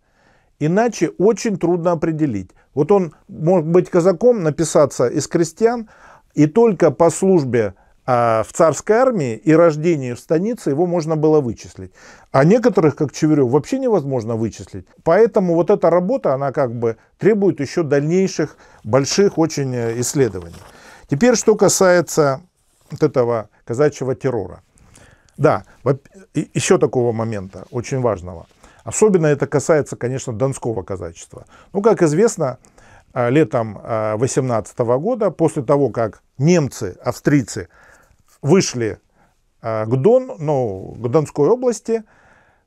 Иначе очень трудно определить. Вот он мог быть казаком, написаться из крестьян, и только по службе а в царской армии и рождении в станице его можно было вычислить. А некоторых, как Чеверев, вообще невозможно вычислить. Поэтому вот эта работа, она как бы требует еще дальнейших больших очень э, исследований. Теперь, что касается вот этого казачьего террора. Да, еще такого момента, очень важного. Особенно это касается, конечно, донского казачества. Ну, как известно, а, летом 18 а, года, после того, как немцы, австрийцы вышли а, к Дон, ну, к Донской области,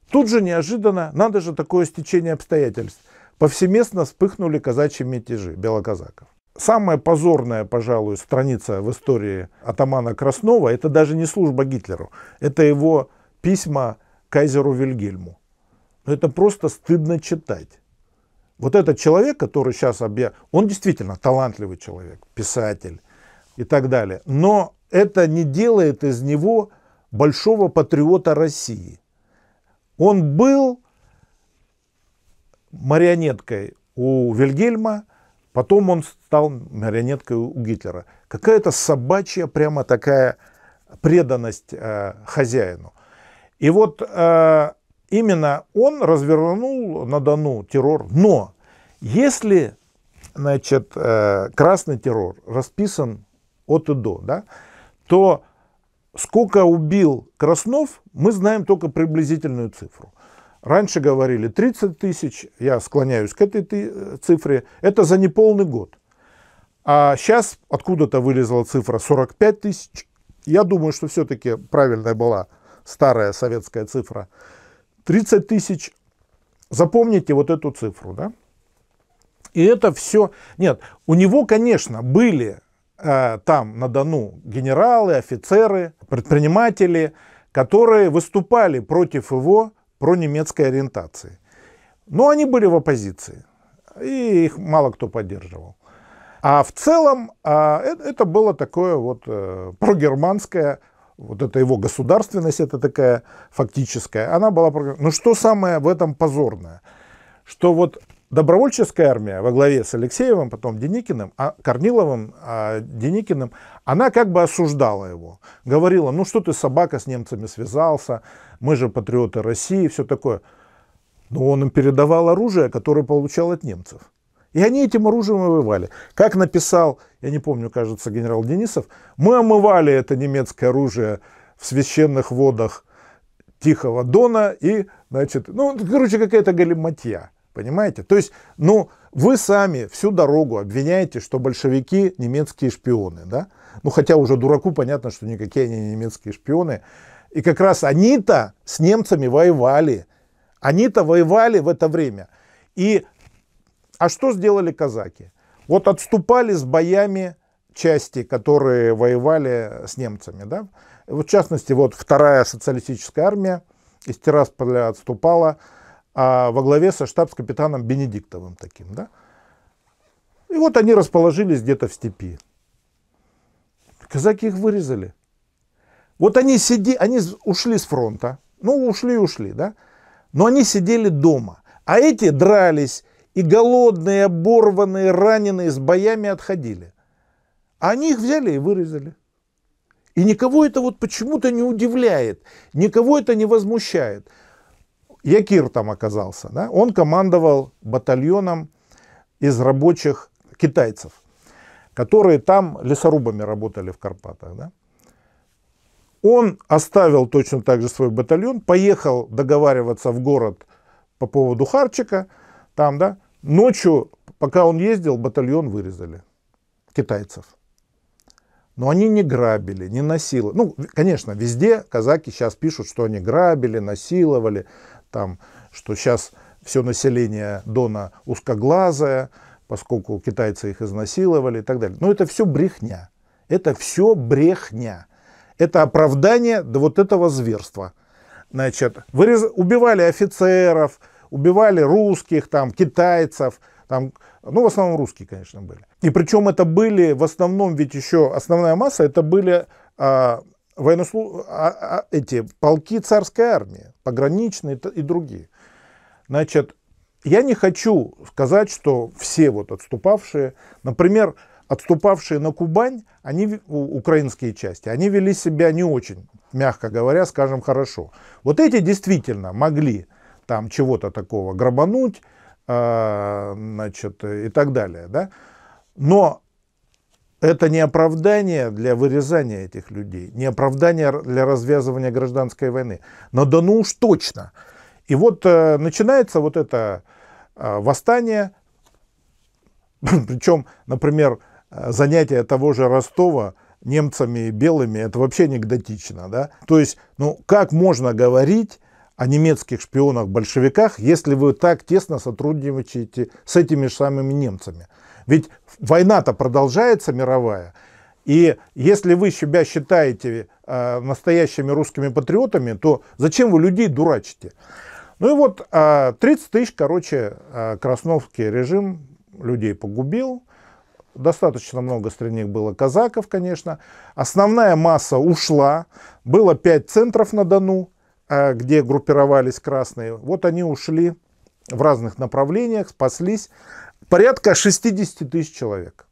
тут же неожиданно, надо же такое стечение обстоятельств, повсеместно вспыхнули казачьи мятежи белоказаков. Самая позорная, пожалуй, страница в истории атамана Краснова, это даже не служба Гитлеру, это его письма кайзеру Вильгельму. Но ну, Это просто стыдно читать. Вот этот человек, который сейчас объявил, он действительно талантливый человек, писатель и так далее. Но это не делает из него большого патриота России. Он был марионеткой у Вильгельма – Потом он стал марионеткой у Гитлера. Какая-то собачья прямо такая преданность э, хозяину. И вот э, именно он развернул на Дону террор. Но если значит, э, красный террор расписан от и до, да, то сколько убил Краснов, мы знаем только приблизительную цифру. Раньше говорили 30 тысяч, я склоняюсь к этой э, цифре, это за неполный год. А сейчас откуда-то вылезла цифра 45 тысяч. Я думаю, что все-таки правильная была старая советская цифра. 30 тысяч. Запомните вот эту цифру. Да? И это все... Нет, у него, конечно, были э, там на Дону генералы, офицеры, предприниматели, которые выступали против его про немецкой ориентации. Но они были в оппозиции, и их мало кто поддерживал. А в целом а, э, это было такое вот э, прогерманское, вот это его государственность, это такая фактическая, она была... Но ну что самое в этом позорное? Что вот добровольческая армия во главе с Алексеевым, потом Деникиным, а, Корниловым, а, Деникиным, она как бы осуждала его. Говорила, ну что ты собака с немцами связался, мы же патриоты России и все такое. Но он им передавал оружие, которое получал от немцев. И они этим оружием омывали. Как написал, я не помню, кажется, генерал Денисов, мы омывали это немецкое оружие в священных водах Тихого Дона и, значит, ну, короче, какая-то галиматья, понимаете? То есть, ну, вы сами всю дорогу обвиняете, что большевики немецкие шпионы, да? Ну, хотя уже дураку понятно, что никакие они не немецкие шпионы. И как раз они-то с немцами воевали. Они-то воевали в это время. И, а что сделали казаки? Вот отступали с боями части, которые воевали с немцами. Да? В частности, вот вторая социалистическая армия из Тирасполя отступала а, во главе со штабс-капитаном Бенедиктовым таким. Да? И вот они расположились где-то в степи. Казаки их вырезали. Вот они, сиди, они ушли с фронта, ну ушли, ушли, да, но они сидели дома, а эти дрались, и голодные, оборванные, раненые с боями отходили. А они их взяли и вырезали. И никого это вот почему-то не удивляет, никого это не возмущает. Якир там оказался, да? он командовал батальоном из рабочих китайцев, которые там лесорубами работали в Карпатах. Да? Он оставил точно так же свой батальон, поехал договариваться в город по поводу Харчика, там, да, ночью, пока он ездил, батальон вырезали китайцев. Но они не грабили, не насиловали. Ну, конечно, везде казаки сейчас пишут, что они грабили, насиловали, там, что сейчас все население Дона узкоглазое, поскольку китайцы их изнасиловали и так далее. Но это все брехня. Это все брехня. Это оправдание до вот этого зверства. Значит, вырез... убивали офицеров, убивали русских, там, китайцев, там, ну, в основном русские, конечно, были. И причем это были, в основном, ведь еще основная масса, это были а, военнослу... а, а, эти полки царской армии, пограничные и другие. Значит, я не хочу сказать, что все вот отступавшие, например, отступавшие на Кубань, они, украинские части, они вели себя не очень, мягко говоря, скажем, хорошо. Вот эти действительно могли там чего-то такого грабануть, э, значит, и так далее, да. Но это не оправдание для вырезания этих людей, не оправдание для развязывания гражданской войны. Но да ну уж точно. И вот э, начинается вот это э, восстание, причем, например, Э, занятие того же Ростова немцами и белыми, это вообще анекдотично. Да? То есть, ну как можно говорить о немецких шпионах-большевиках, если вы так тесно сотрудничаете с этими же самыми немцами? Ведь война-то продолжается мировая, и если вы себя считаете э, настоящими русскими патриотами, то зачем вы людей дурачите? Ну и вот э, 30 тысяч, короче, э, красновский режим людей погубил достаточно много среди них было казаков, конечно. Основная масса ушла, было пять центров на Дону, э, где группировались красные. Вот они ушли в разных направлениях, спаслись. Порядка 60 тысяч человек.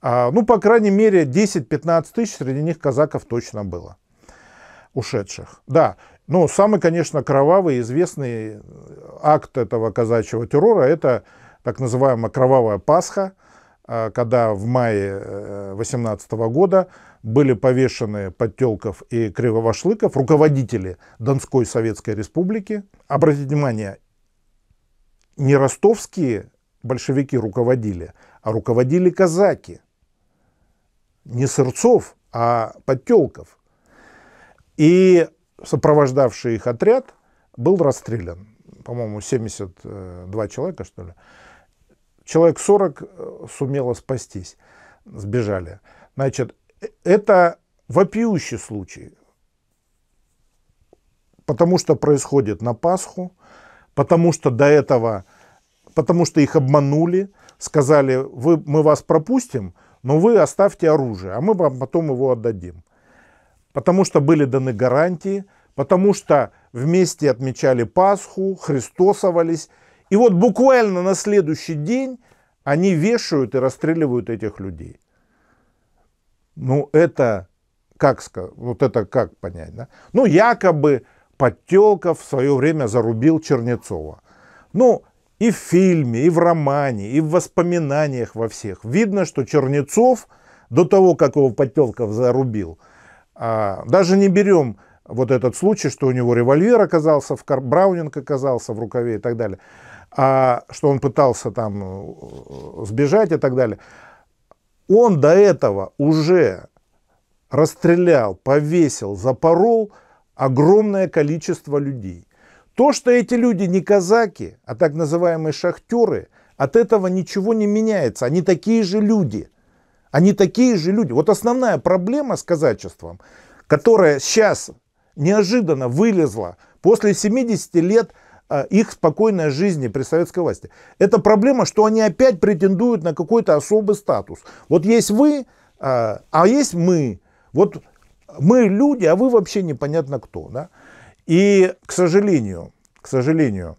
А, ну, по крайней мере, 10-15 тысяч среди них казаков точно было, ушедших. Да, ну, самый, конечно, кровавый, известный э, акт этого казачьего террора – это так называемая кровавая Пасха – а, когда в мае 2018 э, года были повешены Подтелков и Кривовошлыков, руководители Донской Советской Республики. Обратите внимание, не ростовские большевики руководили, а руководили казаки. Не Сырцов, а Подтелков. И сопровождавший их отряд был расстрелян. По-моему, 72 э, человека, что ли человек 40 э, сумело спастись, сбежали. Значит, э, это вопиющий случай, потому что происходит на Пасху, потому что до этого, потому что их обманули, сказали, вы, мы вас пропустим, но вы оставьте оружие, а мы вам потом его отдадим. Потому что были даны гарантии, потому что вместе отмечали Пасху, христосовались, и вот буквально на следующий день они вешают и расстреливают этих людей. Ну, это как сказать, вот это как понять, да? Ну, якобы Подтелков в свое время зарубил Чернецова. Ну, и в фильме, и в романе, и в воспоминаниях во всех видно, что Чернецов до того, как его Подтелков зарубил, а, даже не берем вот этот случай, что у него револьвер оказался, в кар... Браунинг оказался в рукаве и так далее а что он пытался там э, сбежать и так далее. Он до этого уже расстрелял, повесил, запорол огромное количество людей. То, что эти люди не казаки, а так называемые шахтеры, от этого ничего не меняется. Они такие же люди. Они такие же люди. Вот основная проблема с казачеством, которая сейчас неожиданно вылезла после 70 лет – а, их спокойной жизни при советской власти. Это проблема, что они опять претендуют на какой-то особый статус. Вот есть вы, а, а есть мы. Вот мы люди, а вы вообще непонятно кто. Да? И, к сожалению, к сожалению,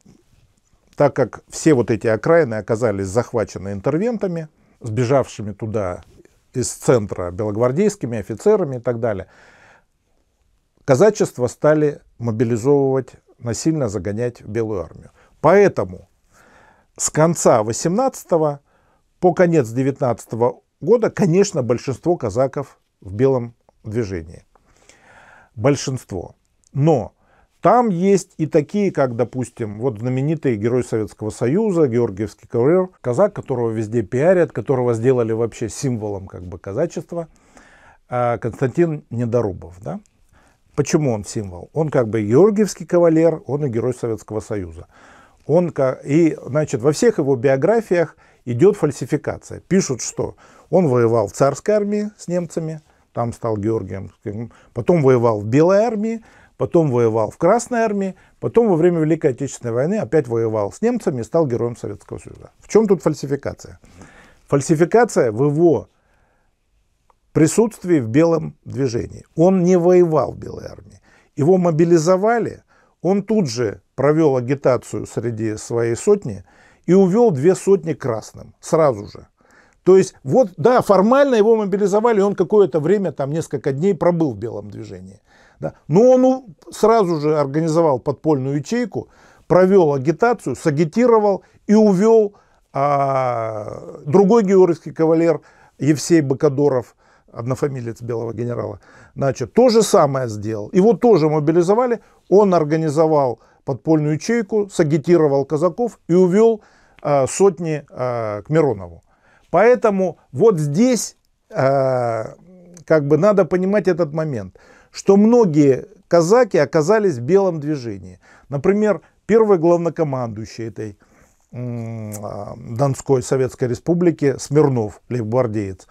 так как все вот эти окраины оказались захвачены интервентами, сбежавшими туда из центра белогвардейскими офицерами и так далее, казачество стали мобилизовывать насильно загонять в Белую армию. Поэтому с конца 18 по конец 19 года, конечно, большинство казаков в белом движении. Большинство. Но там есть и такие, как, допустим, вот знаменитый герой Советского Союза, Георгиевский кавалер, казак, которого везде пиарят, которого сделали вообще символом как бы казачества, а, Константин Недорубов. Да? Почему он символ? Он как бы георгиевский кавалер, он и герой Советского Союза. Он, и, значит, во всех его биографиях идет фальсификация. Пишут, что он воевал в царской армии с немцами, там стал Георгием, потом воевал в Белой армии, потом воевал в Красной армии, потом во время Великой Отечественной войны опять воевал с немцами и стал героем Советского Союза. В чем тут фальсификация? Фальсификация в его присутствии в белом движении. Он не воевал в белой армии. Его мобилизовали, он тут же провел агитацию среди своей сотни и увел две сотни красным сразу же. То есть, вот, да, формально его мобилизовали, он какое-то время, там, несколько дней пробыл в белом движении. Да. Но он сразу же организовал подпольную ячейку, провел агитацию, сагитировал и увел а, другой георгиевский кавалер Евсей Бакадоров однофамилец белого генерала, значит, то же самое сделал. Его тоже мобилизовали, он организовал подпольную ячейку, сагитировал казаков и увел э, сотни э, к Миронову. Поэтому вот здесь э, как бы надо понимать этот момент, что многие казаки оказались в белом движении. Например, первый главнокомандующий этой э, Донской Советской Республики Смирнов, Лев гвардеец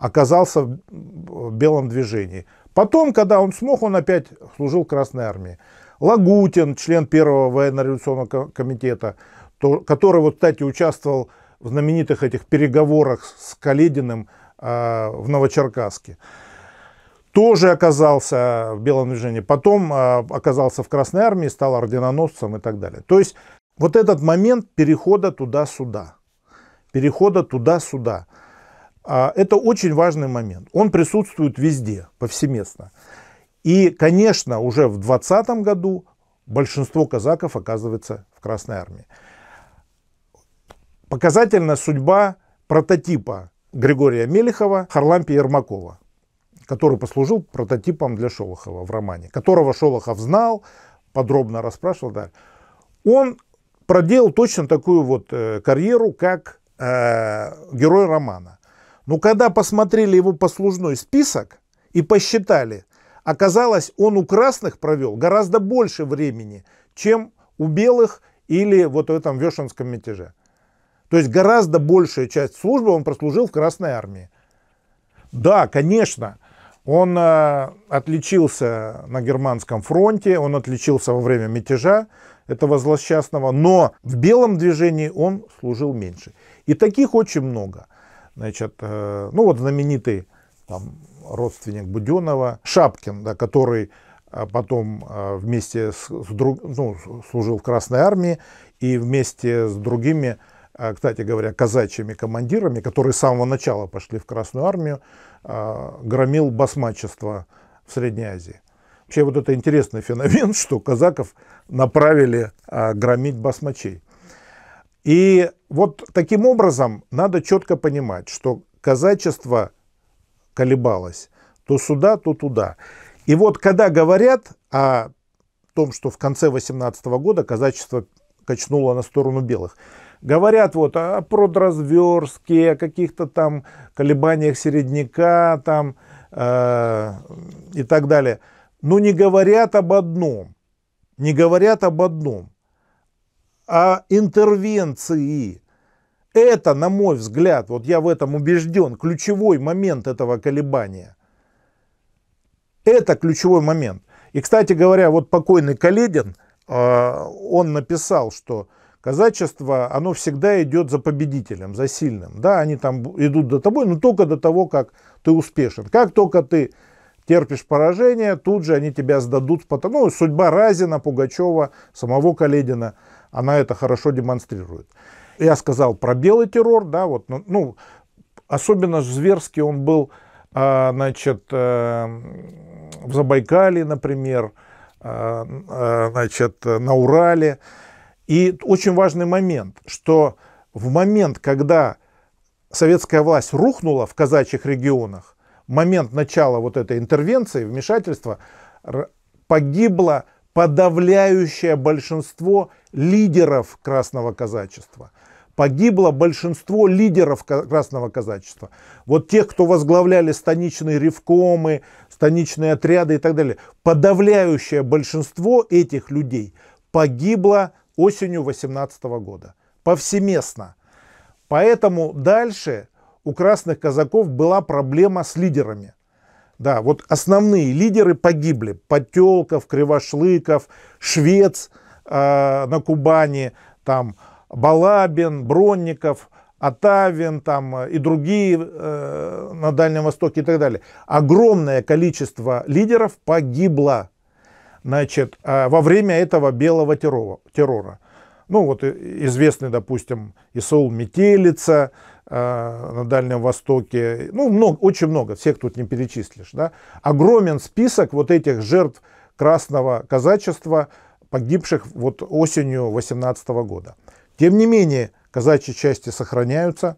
оказался в белом движении. Потом, когда он смог, он опять служил Красной Армии. Лагутин, член первого военно-революционного комитета, который, вот, кстати, участвовал в знаменитых этих переговорах с Калединым а, в Новочеркасске, тоже оказался в Белом движении, потом а, оказался в Красной Армии, стал орденоносцем и так далее. То есть вот этот момент перехода туда-сюда, перехода туда-сюда – а, это очень важный момент. Он присутствует везде, повсеместно. И, конечно, уже в 2020 году большинство казаков оказывается в Красной армии. Показательна судьба прототипа Григория Мелехова Харлампия Ермакова, который послужил прототипом для Шолохова в романе, которого Шолохов знал, подробно расспрашивал. Да. Он проделал точно такую вот э, карьеру, как э, герой романа. Но ну, когда посмотрели его послужной список и посчитали, оказалось, он у красных провел гораздо больше времени, чем у белых или вот в этом Вешенском мятеже. То есть гораздо большая часть службы он прослужил в Красной армии. Да, конечно, он э, отличился на германском фронте, он отличился во время мятежа этого злосчастного, но в белом движении он служил меньше. И таких очень много – Значит, э, ну вот знаменитый там, родственник Буденова, Шапкин, да, который э, потом э, вместе с, с друг, ну, служил в Красной Армии и вместе с другими, кстати говоря, казачьими командирами, которые с самого начала пошли в Красную Армию, громил басмачество в Средней Азии. Вообще вот это интересный феномен, что казаков направили громить басмачей. И вот таким образом надо четко понимать, что казачество колебалось то сюда, то туда. И вот когда говорят о том, что в конце 18 года казачество качнуло на сторону белых, говорят вот о продразверстке, о каких-то там колебаниях середняка там, э, и так далее. Но не говорят об одном. Не говорят об одном, а интервенции. Это, на мой взгляд, вот я в этом убежден, ключевой момент этого колебания. Это ключевой момент. И, кстати говоря, вот покойный Каледин, а, он написал, что казачество, оно всегда идет за победителем, за сильным. Да, они там идут до тобой, но только до того, как ты успешен. Как только ты терпишь поражение, тут же они тебя сдадут. Потому, ну, судьба Разина, Пугачева, самого Каледина – она это хорошо демонстрирует. Я сказал про белый террор, да, вот, ну, ну особенно зверский он был, а, значит, э, в Забайкале, например, а, а, значит, на Урале. И очень важный момент, что в момент, когда советская власть рухнула в казачьих регионах, момент начала вот этой интервенции, вмешательства, погибло подавляющее большинство лидеров красного казачества. Погибло большинство лидеров красного казачества. Вот тех, кто возглавляли станичные ревкомы, станичные отряды и так далее. Подавляющее большинство этих людей погибло осенью 18 года. Повсеместно. Поэтому дальше у красных казаков была проблема с лидерами – да, вот основные лидеры погибли. Потелков, Кривошлыков, Швец э, на Кубани, там Балабин, Бронников, Атавин там, э, и другие э, на Дальнем Востоке и так далее. Огромное количество лидеров погибло значит, э, во время этого белого террора. террора. Ну вот э, известный, допустим, Исаул Метелица, Э, на Дальнем Востоке, ну, много, очень много, всех тут не перечислишь, да, огромен список вот этих жертв красного казачества, погибших вот осенью 18 года. Тем не менее, казачьи части сохраняются,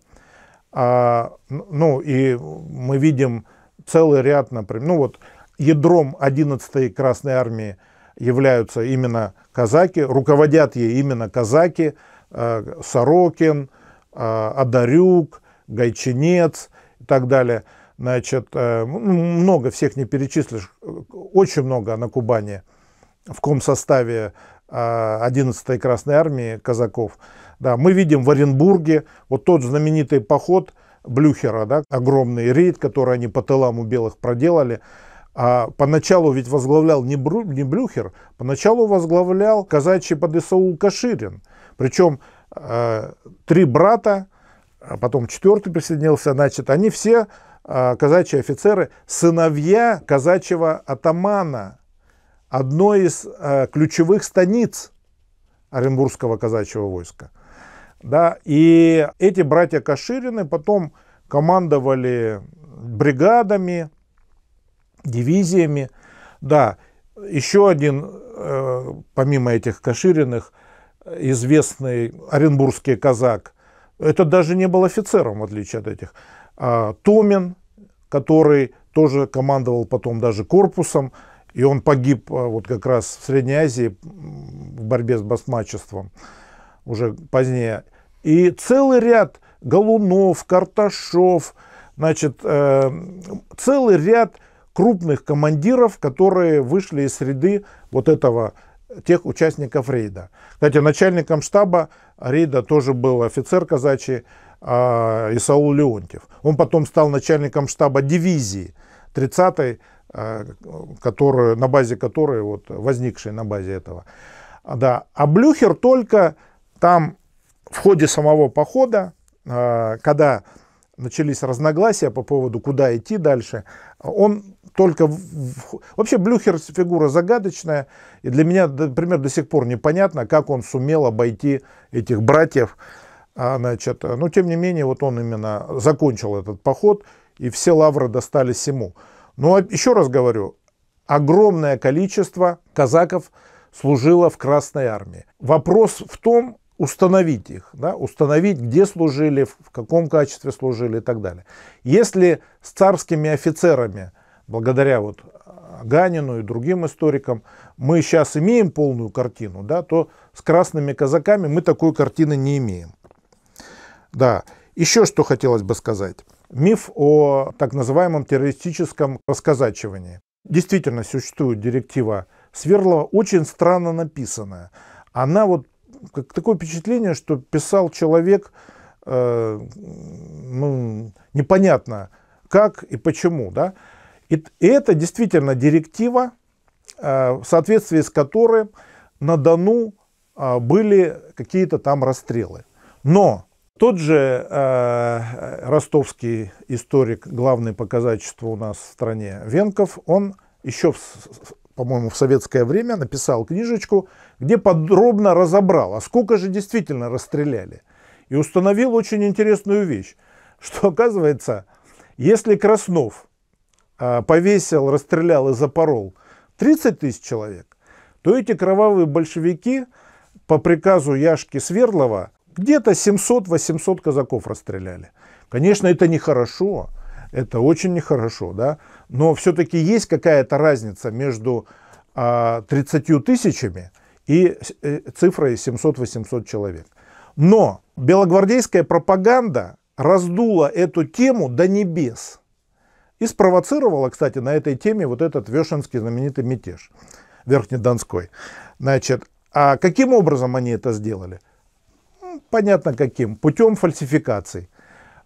а, ну, и мы видим целый ряд, например, ну, вот ядром 11-й Красной Армии являются именно казаки, руководят ей именно казаки, э, Сорокин, а, Одарюк, Гайчинец и так далее. Значит, э, ну, много всех не перечислишь, очень много на Кубани в ком составе 11-й а, Красной Армии казаков. Да, мы видим в Оренбурге вот тот знаменитый поход Блюхера, да, огромный рейд, который они по тылам у белых проделали. А поначалу ведь возглавлял не, Бру, не Блюхер, поначалу возглавлял казачий подесаул Каширин. Причем Э, три брата, а потом четвертый присоединился, значит, они все э, казачьи офицеры, сыновья казачьего атамана, одной из э, ключевых станиц Оренбургского казачьего войска. Да, и эти братья Каширины потом командовали бригадами, дивизиями. Да, еще один, помимо этих Кашириных, известный оренбургский казак, это даже не был офицером, в отличие от этих. А, Томин, который тоже командовал потом даже корпусом, и он погиб а, вот как раз в Средней Азии в борьбе с басмачеством уже позднее. И целый ряд Голунов, Карташов, значит, э, целый ряд крупных командиров, которые вышли из среды вот этого тех участников рейда. Кстати, начальником штаба рейда тоже был офицер казачий э, Исаул Леонтьев. Он потом стал начальником штаба дивизии 30-й, э, а, на базе которой, вот, возникшей на базе этого. Да. А Блюхер только там в ходе самого похода, э, когда начались разногласия по поводу, куда идти дальше, он только... Вообще Блюхер фигура загадочная, и для меня, например, до сих пор непонятно, как он сумел обойти этих братьев. А, значит, но ну, тем не менее, вот он именно закончил этот поход, и все лавры достались ему. Но ну, а еще раз говорю, огромное количество казаков служило в Красной армии. Вопрос в том, установить их, да, установить, где служили, в каком качестве служили и так далее. Если с царскими офицерами – благодаря вот Ганину и другим историкам, мы сейчас имеем полную картину, да, то с красными казаками мы такой картины не имеем. Да, еще что хотелось бы сказать. Миф о так называемом террористическом расказачивании. Действительно существует директива Сверлова, очень странно написанная. Она вот, как такое впечатление, что писал человек, э, ну, непонятно как и почему, да. И, это действительно директива, э, в соответствии с которой на Дону э, были какие-то там расстрелы. Но тот же э, ростовский историк, главный показательство у нас в стране Венков, он еще, по-моему, в советское время написал книжечку, где подробно разобрал, а сколько же действительно расстреляли. И установил очень интересную вещь, что оказывается, если Краснов а, повесил, расстрелял и запорол 30 тысяч человек, то эти кровавые большевики по приказу Яшки Свердлова где-то 700-800 казаков расстреляли. Конечно, это нехорошо, это очень нехорошо, да, но все-таки есть какая-то разница между 30 а, тысячами и э, цифрой 700-800 человек. Но белогвардейская пропаганда раздула эту тему до небес – и спровоцировала, кстати, на этой теме вот этот Вешенский знаменитый мятеж Верхнедонской. Значит, а каким образом они это сделали? Ну, понятно каким, путем фальсификаций.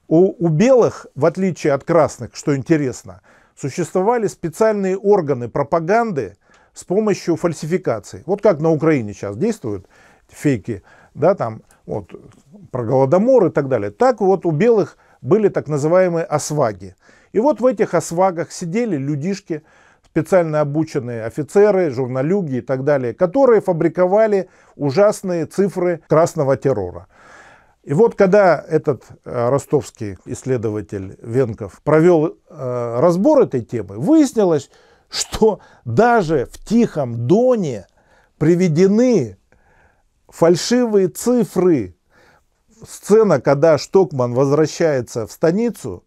У, у белых, в отличие от красных, что интересно, существовали специальные органы пропаганды с помощью фальсификаций. Вот как на Украине сейчас действуют фейки, да, там, вот, про Голодомор и так далее. Так вот у белых были так называемые осваги. И вот в этих освагах сидели людишки, специально обученные офицеры, журналюги и так далее, которые фабриковали ужасные цифры красного террора. И вот когда этот э, ростовский исследователь Венков провел э, разбор этой темы, выяснилось, что даже в Тихом Доне приведены фальшивые цифры. Сцена, когда Штокман возвращается в станицу,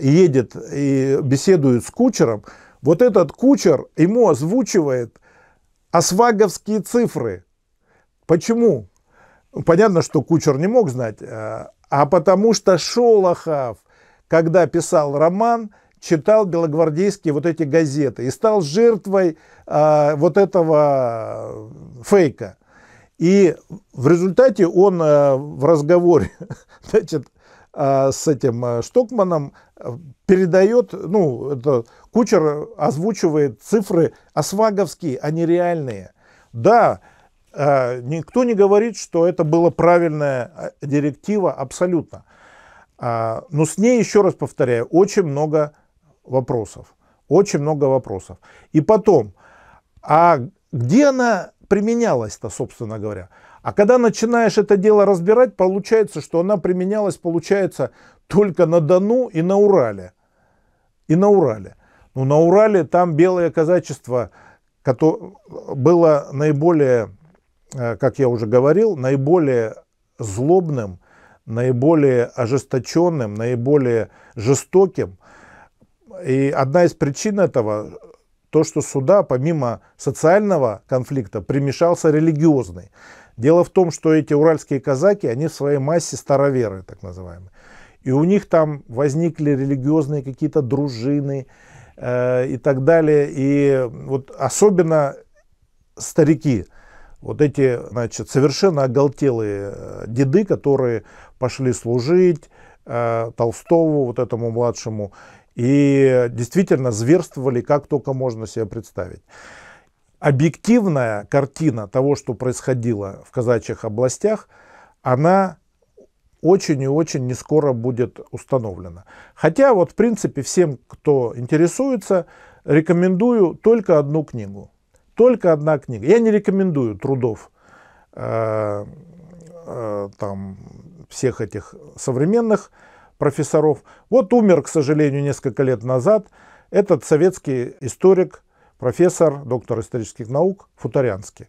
едет и беседует с кучером, вот этот кучер ему озвучивает осваговские цифры. Почему? Ну, понятно, что кучер не мог знать, э, а потому что Шолохов, когда писал роман, читал белогвардейские вот эти газеты и стал жертвой э, вот этого э, фейка. И в результате он э, в разговоре значит, Э, с этим э, Штокманом э, передает, ну, это, Кучер озвучивает цифры осваговские, а не реальные. Да, никто не говорит, что это была правильная директива абсолютно. А, но с ней, еще раз повторяю, очень много вопросов. Очень много вопросов. И потом, а где она применялась-то, собственно говоря? А когда начинаешь это дело разбирать, получается, что она применялась, получается, только на Дону и на Урале. И на Урале. Ну, на Урале там белое казачество было наиболее, э, как я уже говорил, наиболее злобным, наиболее ожесточенным, наиболее жестоким. И одна из причин этого, то, что сюда, помимо социального конфликта, примешался религиозный. Дело в том, что эти уральские казаки, они в своей массе староверы, так называемые. И у них там возникли религиозные какие-то дружины э, и так далее. И вот особенно старики, вот эти, значит, совершенно оголтелые э, деды, которые пошли служить э, Толстову, вот этому младшему, и действительно зверствовали, как только можно себе представить объективная картина того, что происходило в казачьих областях, она очень и очень не скоро будет установлена. Хотя вот в принципе всем, кто интересуется, рекомендую только одну книгу. Только одна книга. Я не рекомендую трудов э, э, там, всех этих современных профессоров. Вот умер, к сожалению, несколько лет назад этот советский историк профессор, доктор исторических наук Футарянский.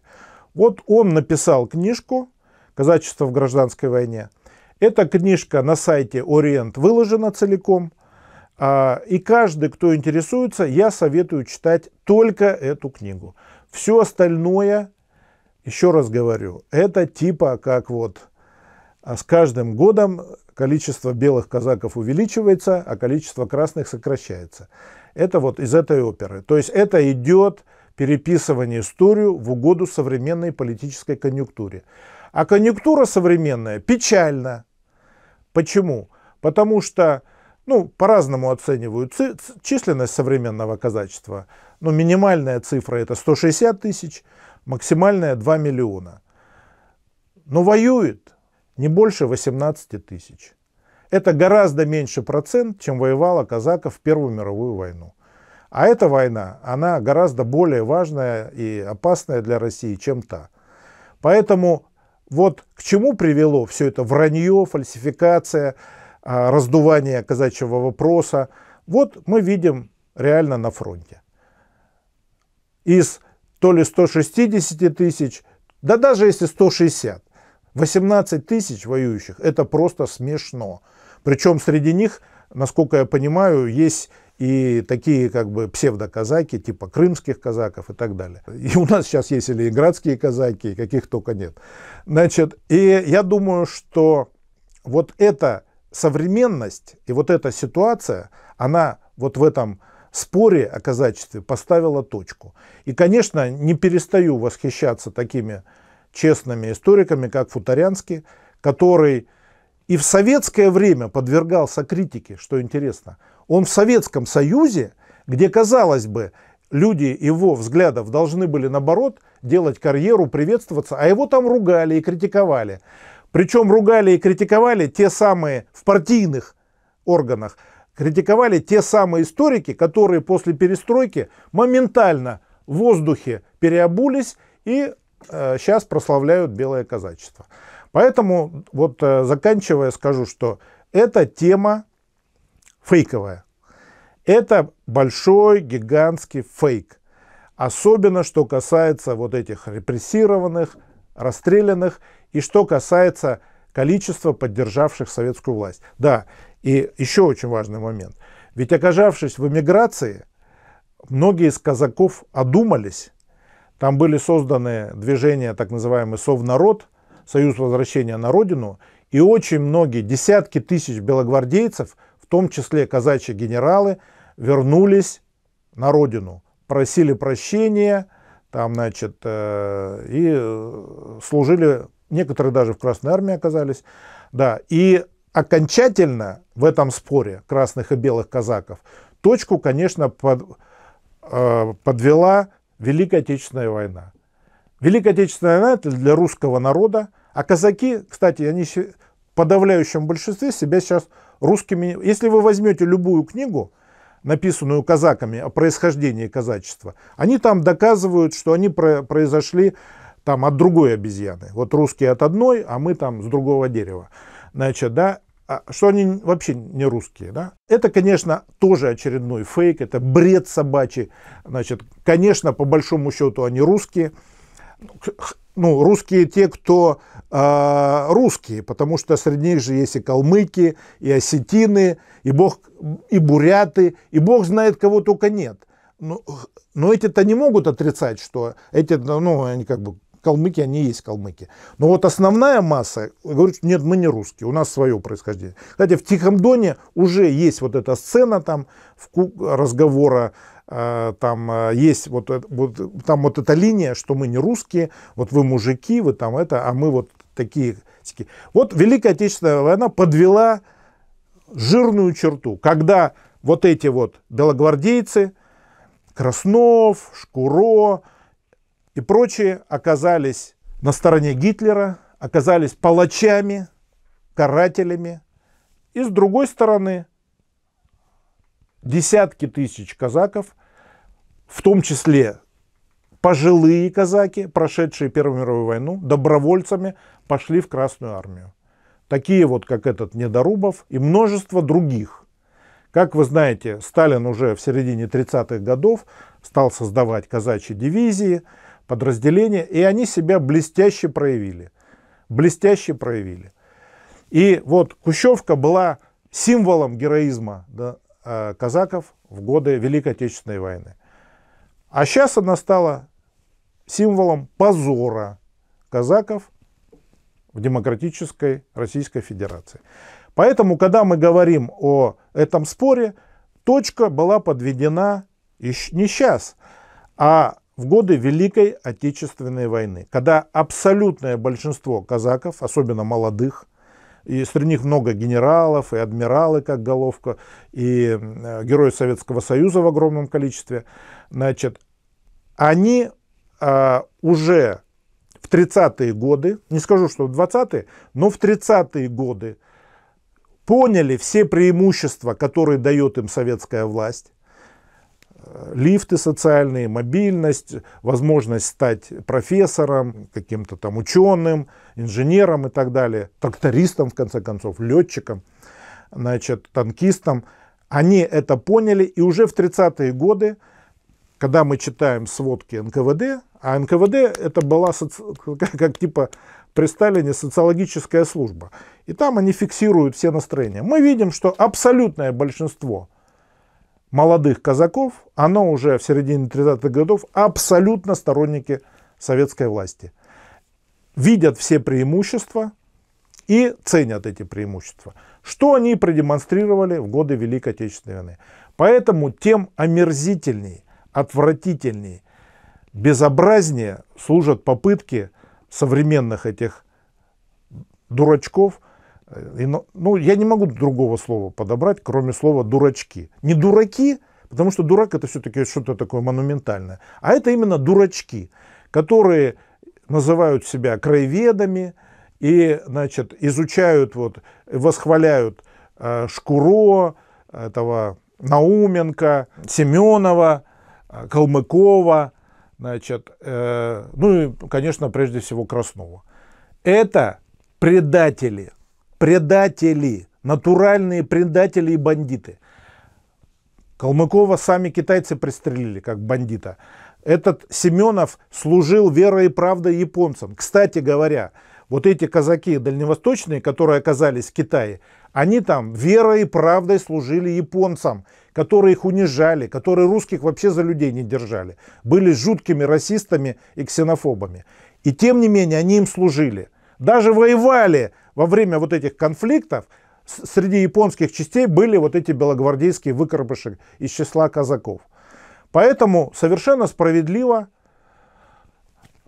Вот он написал книжку «Казачество в гражданской войне». Эта книжка на сайте Ориент выложена целиком. А, и каждый, кто интересуется, я советую читать только эту книгу. Все остальное, еще раз говорю, это типа как вот а, с каждым годом количество белых казаков увеличивается, а количество красных сокращается. Это вот из этой оперы. То есть это идет переписывание историю в угоду современной политической конъюнктуре. А конъюнктура современная печальна. Почему? Потому что ну, по-разному оценивают численность современного казачества. Но ну, минимальная цифра это 160 тысяч, максимальная 2 миллиона. Но воюет не больше 18 тысяч. Это гораздо меньше процент, чем воевало казаков в Первую мировую войну. А эта война, она гораздо более важная и опасная для России, чем та. Поэтому вот к чему привело все это вранье, фальсификация, а, раздувание казачьего вопроса. Вот мы видим реально на фронте. Из то ли 160 тысяч, да даже если 160, 18 тысяч воюющих, это просто смешно. Причем среди них, насколько я понимаю, есть и такие как бы псевдоказаки, типа крымских казаков и так далее. И у нас сейчас есть и ленинградские казаки, каких только нет. Значит, и я думаю, что вот эта современность и вот эта ситуация, она вот в этом споре о казачестве поставила точку. И, конечно, не перестаю восхищаться такими честными историками, как Футарянский, который и в советское время подвергался критике, что интересно. Он в Советском Союзе, где, казалось бы, люди его взглядов должны были, наоборот, делать карьеру, приветствоваться, а его там ругали и критиковали. Причем ругали и критиковали те самые в партийных органах, критиковали те самые историки, которые после перестройки моментально в воздухе переобулись и э, сейчас прославляют белое казачество. Поэтому вот э, заканчивая скажу, что эта тема фейковая. Это большой гигантский фейк. Особенно, что касается вот этих репрессированных, расстрелянных и что касается количества поддержавших советскую власть. Да, и еще очень важный момент. Ведь оказавшись в эмиграции, многие из казаков одумались. Там были созданы движения, так называемый «Совнарод», Союз возвращения на родину, и очень многие, десятки тысяч белогвардейцев, в том числе казачьи генералы, вернулись на родину, просили прощения, там, значит, э, и э, служили, некоторые даже в Красной армии оказались, да, и окончательно в этом споре красных и белых казаков точку, конечно, под, э, подвела Великая Отечественная война. Великая Отечественная война это для русского народа а казаки, кстати, они в подавляющем большинстве себя сейчас русскими... Если вы возьмете любую книгу, написанную казаками о происхождении казачества, они там доказывают, что они произошли там от другой обезьяны. Вот русские от одной, а мы там с другого дерева. Значит, да, а что они вообще не русские, да? Это, конечно, тоже очередной фейк, это бред собачий. Значит, конечно, по большому счету они русские ну, русские те, кто э, русские, потому что среди них же есть и калмыки, и осетины, и, бог, и буряты, и бог знает, кого только нет. Но, ну, но эти-то не могут отрицать, что эти, ну, ну они как бы калмыки, они есть калмыки. Но вот основная масса говорит, что нет, мы не русские, у нас свое происхождение. Кстати, в Тихом Доне уже есть вот эта сцена там разговора Э, там э, есть вот, вот, там вот эта линия, что мы не русские, вот вы мужики, вы там это, а мы вот такие. Вот Великая Отечественная война подвела жирную черту, когда вот эти вот белогвардейцы, Краснов, Шкуро и прочие оказались на стороне Гитлера, оказались палачами, карателями. И с другой стороны, десятки тысяч казаков в том числе пожилые казаки, прошедшие Первую мировую войну, добровольцами пошли в Красную армию. Такие вот, как этот Недорубов и множество других. Как вы знаете, Сталин уже в середине 30-х годов стал создавать казачьи дивизии, подразделения, и они себя блестяще проявили. Блестяще проявили. И вот Кущевка была символом героизма да, э, казаков в годы Великой Отечественной войны. А сейчас она стала символом позора казаков в демократической Российской Федерации. Поэтому, когда мы говорим о этом споре, точка была подведена не сейчас, а в годы Великой Отечественной войны, когда абсолютное большинство казаков, особенно молодых, и среди них много генералов, и адмиралы, как Головка, и э, герои Советского Союза в огромном количестве. Значит, они а, уже в 30-е годы, не скажу, что в 20-е, но в 30-е годы поняли все преимущества, которые дает им советская власть, лифты социальные, мобильность, возможность стать профессором, каким-то там ученым, инженером и так далее, трактористом, в конце концов, летчиком, значит, танкистом. Они это поняли, и уже в 30-е годы, когда мы читаем сводки НКВД, а НКВД это была соци... как, как типа при Сталине социологическая служба, и там они фиксируют все настроения. Мы видим, что абсолютное большинство – молодых казаков, оно уже в середине 30-х годов абсолютно сторонники советской власти. Видят все преимущества и ценят эти преимущества. Что они продемонстрировали в годы Великой Отечественной войны. Поэтому тем омерзительней, отвратительней, безобразнее служат попытки современных этих дурачков – ну, ну, я не могу другого слова подобрать, кроме слова дурачки. Не дураки, потому что дурак это все-таки что-то такое монументальное, а это именно дурачки, которые называют себя краеведами и, значит, изучают, вот, восхваляют э, Шкуро, э, этого Науменко, Семенова, э, Калмыкова, значит, э, ну и, конечно, прежде всего Краснова. Это предатели – предатели, натуральные предатели и бандиты. Калмыкова сами китайцы пристрелили как бандита. Этот Семенов служил верой и правдой японцам. Кстати говоря, вот эти казаки дальневосточные, которые оказались в Китае, они там верой и правдой служили японцам, которые их унижали, которые русских вообще за людей не держали, были жуткими расистами и ксенофобами. И тем не менее они им служили. Даже воевали во время вот этих конфликтов среди японских частей были вот эти белогвардейские выкорбыши из числа казаков. Поэтому совершенно справедливо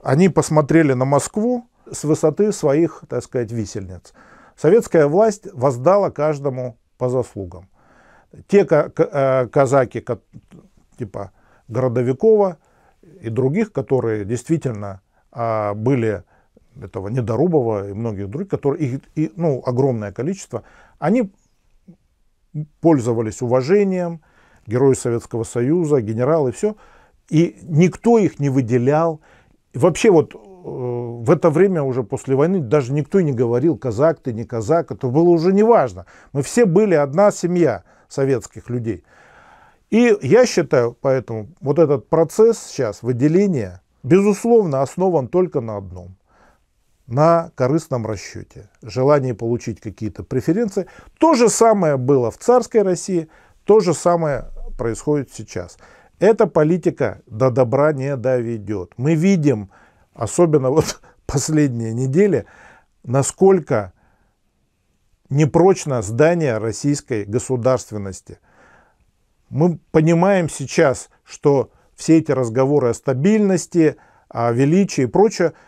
они посмотрели на Москву с высоты своих, так сказать, висельниц. Советская власть воздала каждому по заслугам. Те э, казаки, типа Городовикова и других, которые действительно а, были этого Недорубова и многих других, которые, и, и, ну, огромное количество, они пользовались уважением, герои Советского Союза, генералы, все, и никто их не выделял. вообще вот э, в это время уже после войны даже никто не говорил, казак ты, не казак, это было уже не важно. Мы все были одна семья советских людей. И я считаю, поэтому вот этот процесс сейчас выделения, безусловно, основан только на одном на корыстном расчете, желание получить какие-то преференции. То же самое было в царской России, то же самое происходит сейчас. Эта политика до добра не доведет. Мы видим, особенно вот последние недели, насколько непрочно здание российской государственности. Мы понимаем сейчас, что все эти разговоры о стабильности, о величии и прочее –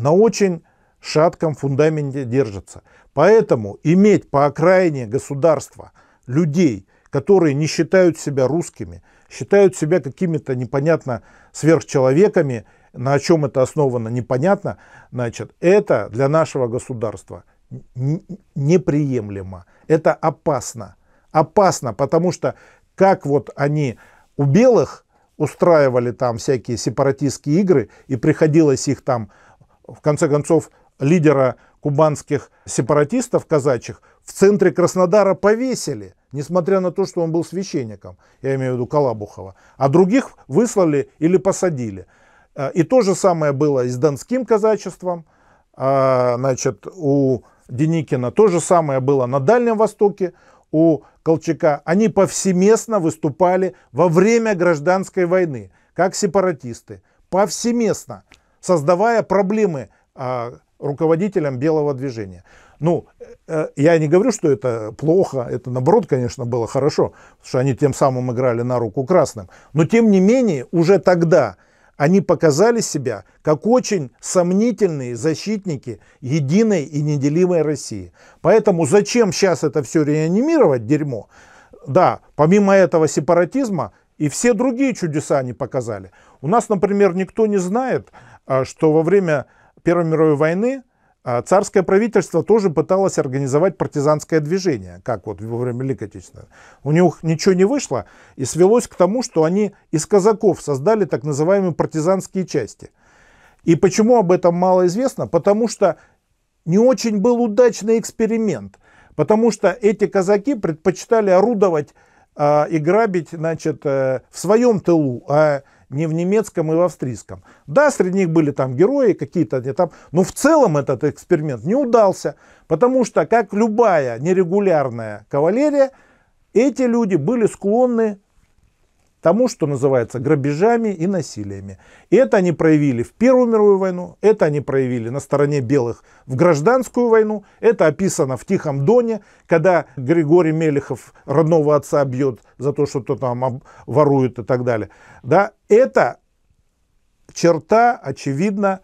на очень шатком фундаменте держится. Поэтому иметь по окраине государства людей, которые не считают себя русскими, считают себя какими-то непонятно сверхчеловеками, на чем это основано непонятно, значит, это для нашего государства неприемлемо. Это опасно. Опасно, потому что как вот они у белых устраивали там всякие сепаратистские игры, и приходилось их там в конце концов, лидера кубанских сепаратистов казачьих в центре Краснодара повесили, несмотря на то, что он был священником, я имею в виду Калабухова, а других выслали или посадили. Э, и то же самое было и с донским казачеством, а, значит, у Деникина, то же самое было на Дальнем Востоке, у Колчака. Они повсеместно выступали во время гражданской войны, как сепаратисты, повсеместно – создавая проблемы а, руководителям белого движения. Ну, э, э, я не говорю, что это плохо, это наоборот, конечно, было хорошо, что они тем самым играли на руку красным. Но тем не менее, уже тогда они показали себя как очень сомнительные защитники единой и неделимой России. Поэтому зачем сейчас это все реанимировать, дерьмо? Да, помимо этого сепаратизма и все другие чудеса они показали. У нас, например, никто не знает, а, что во время Первой мировой войны а, царское правительство тоже пыталось организовать партизанское движение, как вот во время Великой Отечественной. У них ничего не вышло, и свелось к тому, что они из казаков создали так называемые партизанские части. И почему об этом мало известно? Потому что не очень был удачный эксперимент, потому что эти казаки предпочитали орудовать э, и грабить значит, э, в своем тылу, а э, не в немецком и в австрийском. Да, среди них были там герои какие-то, они там, но в целом этот эксперимент не удался, потому что, как любая нерегулярная кавалерия, эти люди были склонны тому, что называется грабежами и насилиями. И это они проявили в Первую мировую войну, это они проявили на стороне белых в гражданскую войну, это описано в Тихом Доне, когда Григорий Мелехов родного отца бьет за то, что кто-то там ворует и так далее. Да, это черта, очевидно,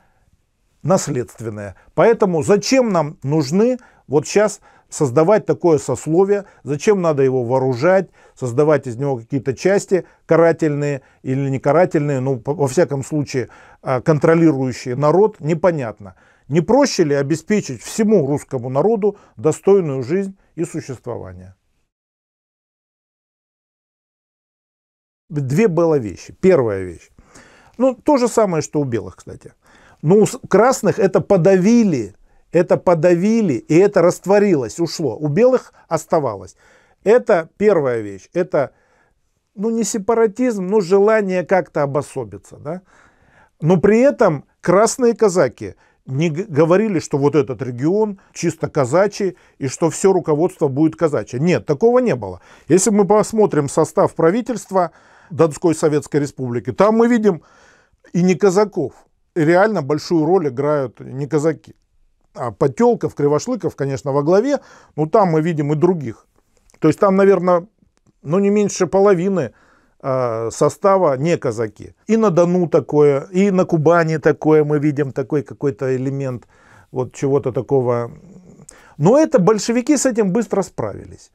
наследственная. Поэтому зачем нам нужны вот сейчас создавать такое сословие, зачем надо его вооружать, создавать из него какие-то части карательные или не карательные, но ну, во всяком случае, а, контролирующие народ, непонятно. Не проще ли обеспечить всему русскому народу достойную жизнь и существование? Две было вещи. Первая вещь. Ну, то же самое, что у белых, кстати. Но у красных это подавили это подавили, и это растворилось, ушло. У белых оставалось. Это первая вещь. Это, ну, не сепаратизм, но желание как-то обособиться, да. Но при этом красные казаки не говорили, что вот этот регион чисто казачий и что все руководство будет казачье. Нет, такого не было. Если мы посмотрим состав правительства Донской Советской Республики, там мы видим и не казаков. реально большую роль играют не казаки. А Потелков, Кривошлыков, конечно, во главе, но там мы видим и других. То есть там, наверное, ну, не меньше половины а, состава не казаки. И на Дону такое, и на Кубани такое мы видим, такой какой-то элемент вот чего-то такого. Но это большевики с этим быстро справились.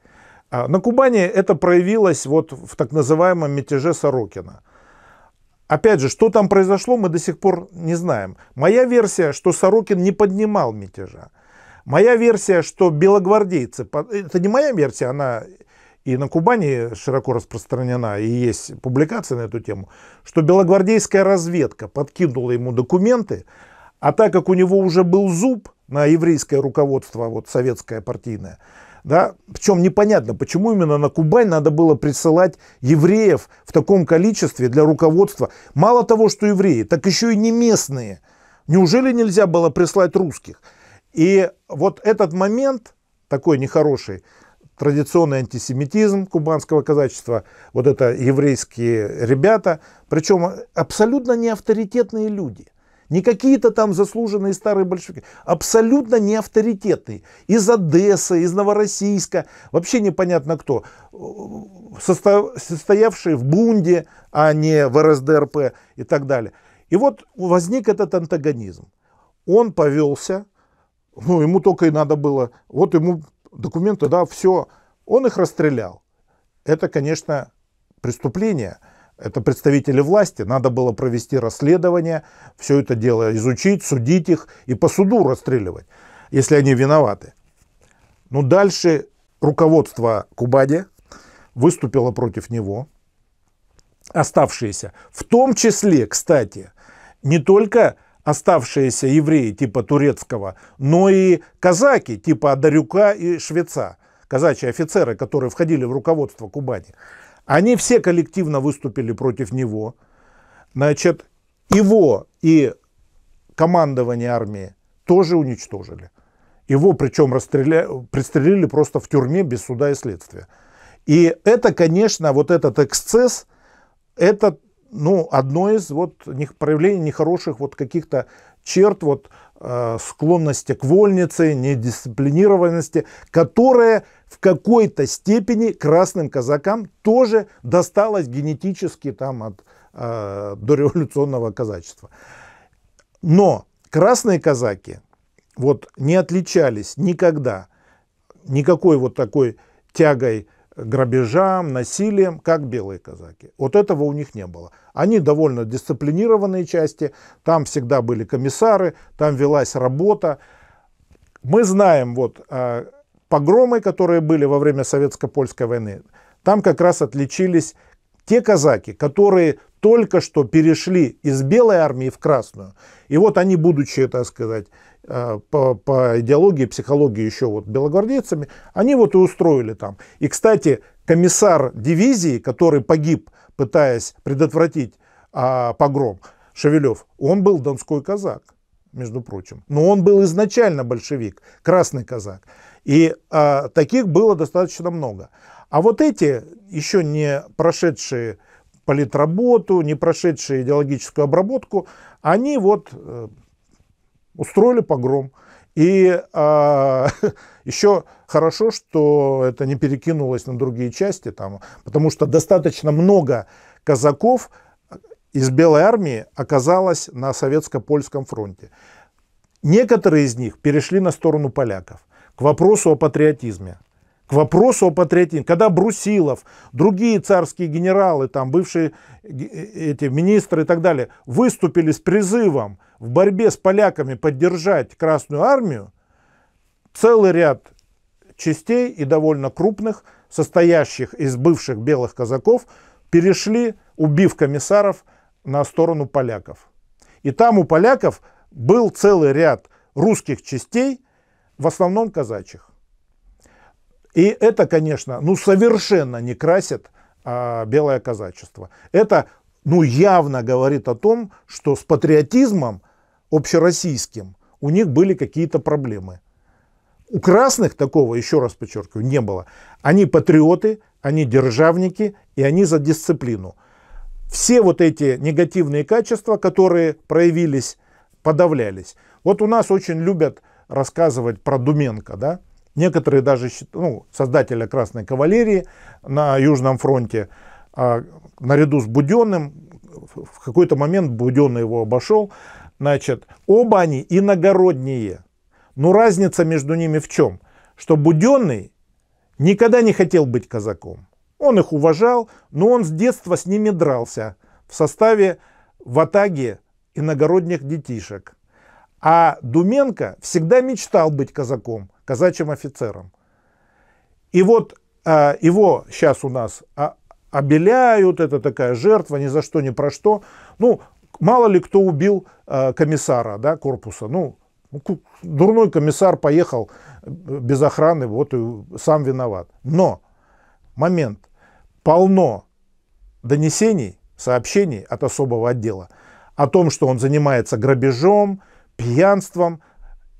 А, на Кубани это проявилось вот в так называемом мятеже Сорокина – Опять же, что там произошло, мы до сих пор не знаем. Моя версия, что Сорокин не поднимал мятежа. Моя версия, что белогвардейцы... Это не моя версия, она и на Кубани широко распространена, и есть публикация на эту тему, что белогвардейская разведка подкинула ему документы, а так как у него уже был зуб на еврейское руководство, вот советское партийное, да? Причем непонятно, почему именно на Кубань надо было присылать евреев в таком количестве для руководства. Мало того, что евреи, так еще и не местные. Неужели нельзя было прислать русских? И вот этот момент, такой нехороший, традиционный антисемитизм кубанского казачества, вот это еврейские ребята, причем абсолютно неавторитетные люди – не какие-то там заслуженные старые большевики, абсолютно не авторитетные. Из Одессы, из Новороссийска, вообще непонятно кто, состоявшие в Бунде, а не в РСДРП и так далее. И вот возник этот антагонизм. Он повелся, ну, ему только и надо было, вот ему документы, да, все, он их расстрелял. Это, конечно, преступление – это представители власти, надо было провести расследование, все это дело изучить, судить их и по суду расстреливать, если они виноваты. Но ну, дальше руководство Кубади выступило против него, оставшиеся, в том числе, кстати, не только оставшиеся евреи типа турецкого, но и казаки типа Адарюка и Швеца, казачьи офицеры, которые входили в руководство Кубани. Они все коллективно выступили против него. Значит, его и командование армии тоже уничтожили. Его причем расстреля... пристрелили просто в тюрьме без суда и следствия. И это, конечно, вот этот эксцесс, это ну, одно из вот проявлений нехороших вот каких-то черт вот Э, склонности к вольнице, недисциплинированности, которая в какой-то степени красным казакам тоже досталась генетически там от э, дореволюционного казачества. Но красные казаки вот не отличались никогда никакой вот такой тягой грабежам, насилием, как белые казаки. Вот этого у них не было. Они довольно дисциплинированные части, там всегда были комиссары, там велась работа. Мы знаем вот а, погромы, которые были во время Советско-Польской войны. Там как раз отличились те казаки, которые только что перешли из белой армии в красную. И вот они, будучи, так сказать, Э, по, по идеологии, психологии еще вот белогвардейцами, они вот и устроили там. И, кстати, комиссар дивизии, который погиб, пытаясь предотвратить а, погром, Шевелев, он был донской казак, между прочим. Но он был изначально большевик, красный казак. И а, таких было достаточно много. А вот эти, еще не прошедшие политработу, не прошедшие идеологическую обработку, они вот э, устроили погром. И а, еще хорошо, что это не перекинулось на другие части, там, потому что достаточно много казаков из Белой армии оказалось на советско-польском фронте. Некоторые из них перешли на сторону поляков. К вопросу о патриотизме. К вопросу о патриотизме. Когда Брусилов, другие царские генералы, там, бывшие э, э, эти министры и так далее, выступили с призывом в борьбе с поляками поддержать Красную армию, целый ряд частей и довольно крупных, состоящих из бывших белых казаков, перешли, убив комиссаров, на сторону поляков. И там у поляков был целый ряд русских частей, в основном казачьих. И это, конечно, ну совершенно не красит а, белое казачество. Это ну, явно говорит о том, что с патриотизмом общероссийским у них были какие-то проблемы. У красных такого, еще раз подчеркиваю, не было. Они патриоты, они державники и они за дисциплину. Все вот эти негативные качества, которые проявились, подавлялись. Вот у нас очень любят рассказывать про Думенко, да, Некоторые даже, ну, создателя Красной кавалерии на Южном фронте, а, наряду с Буденным, в какой-то момент Буденный его обошел, значит, оба они иногородние. Но разница между ними в чем? Что Буденный никогда не хотел быть казаком. Он их уважал, но он с детства с ними дрался в составе в Атаге иногородних детишек. А Думенко всегда мечтал быть казаком, казачьим офицером. И вот а, его сейчас у нас а, обеляют, это такая жертва, ни за что, ни про что. Ну, мало ли кто убил а, комиссара да, корпуса. Ну, ну дурной комиссар поехал э, без охраны, вот и сам виноват. Но момент. Полно донесений, сообщений от особого отдела о том, что он занимается грабежом, пьянством –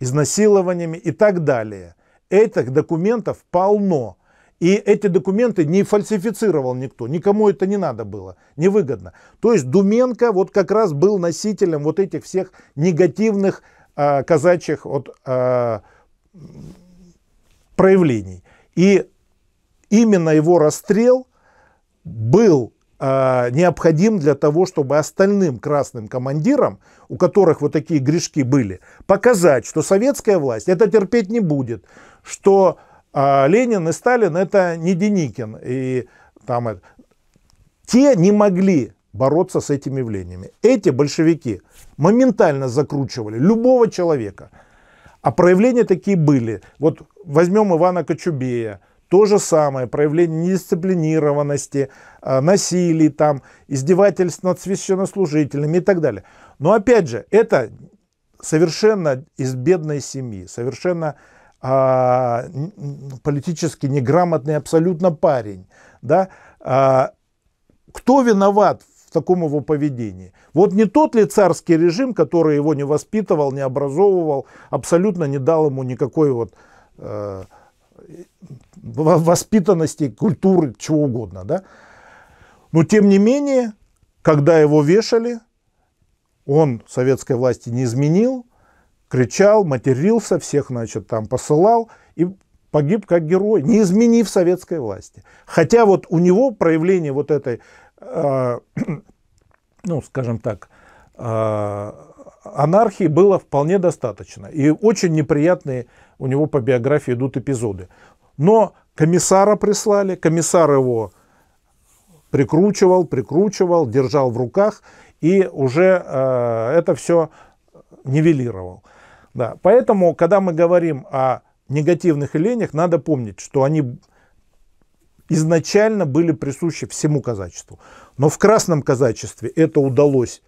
изнасилованиями и так далее. Этих документов полно. И эти документы не фальсифицировал никто, никому это не надо было, невыгодно. То есть Думенко вот как раз был носителем вот этих всех негативных э, казачьих вот, э, проявлений. И именно его расстрел был а, необходим для того, чтобы остальным красным командирам, у которых вот такие грешки были, показать, что советская власть это терпеть не будет, что э, Ленин и Сталин это не Деникин. И там это. Те не могли бороться с этими явлениями. Эти большевики моментально закручивали любого человека. А проявления такие были. Вот возьмем Ивана Кочубея – то же самое, проявление недисциплинированности, э, насилий, там, издевательств над священнослужителями и так далее. Но опять же, это совершенно из бедной семьи, совершенно а, политически неграмотный абсолютно парень. Да? А, кто виноват в таком его поведении? Вот не тот ли царский режим, который его не воспитывал, не образовывал, абсолютно не дал ему никакой вот э, воспитанности, культуры, чего угодно. Да? Но тем не менее, когда его вешали, он советской власти не изменил, кричал, матерился, всех, значит, там посылал и погиб как герой, не изменив советской власти. Хотя вот у него проявление вот этой, э, ну, скажем так, э, анархии было вполне достаточно. И очень неприятные у него по биографии идут эпизоды. Но комиссара прислали, комиссар его прикручивал, прикручивал, держал в руках и уже э, это все нивелировал. Да. Поэтому, когда мы говорим о негативных элениях, надо помнить, что они изначально были присущи всему казачеству. Но в красном казачестве это удалось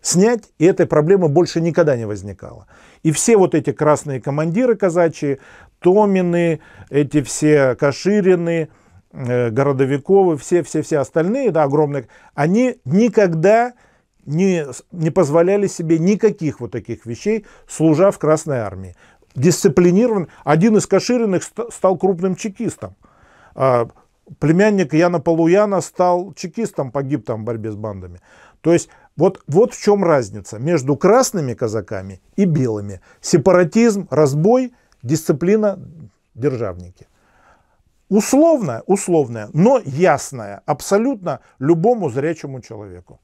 снять, и этой проблемы больше никогда не возникало. И все вот эти красные командиры казачьи, Томины, эти все Каширины, э, Городовиковы, все-все-все остальные, да, огромные, они никогда не, не позволяли себе никаких вот таких вещей, служа в Красной Армии. Дисциплинирован. Один из Кашириных стал крупным чекистом. А, племянник Яна Полуяна стал чекистом, погиб там в борьбе с бандами. То есть вот, вот в чем разница между красными казаками и белыми. Сепаратизм, разбой – Дисциплина державники. Условная, условная, но ясная абсолютно любому зрячему человеку.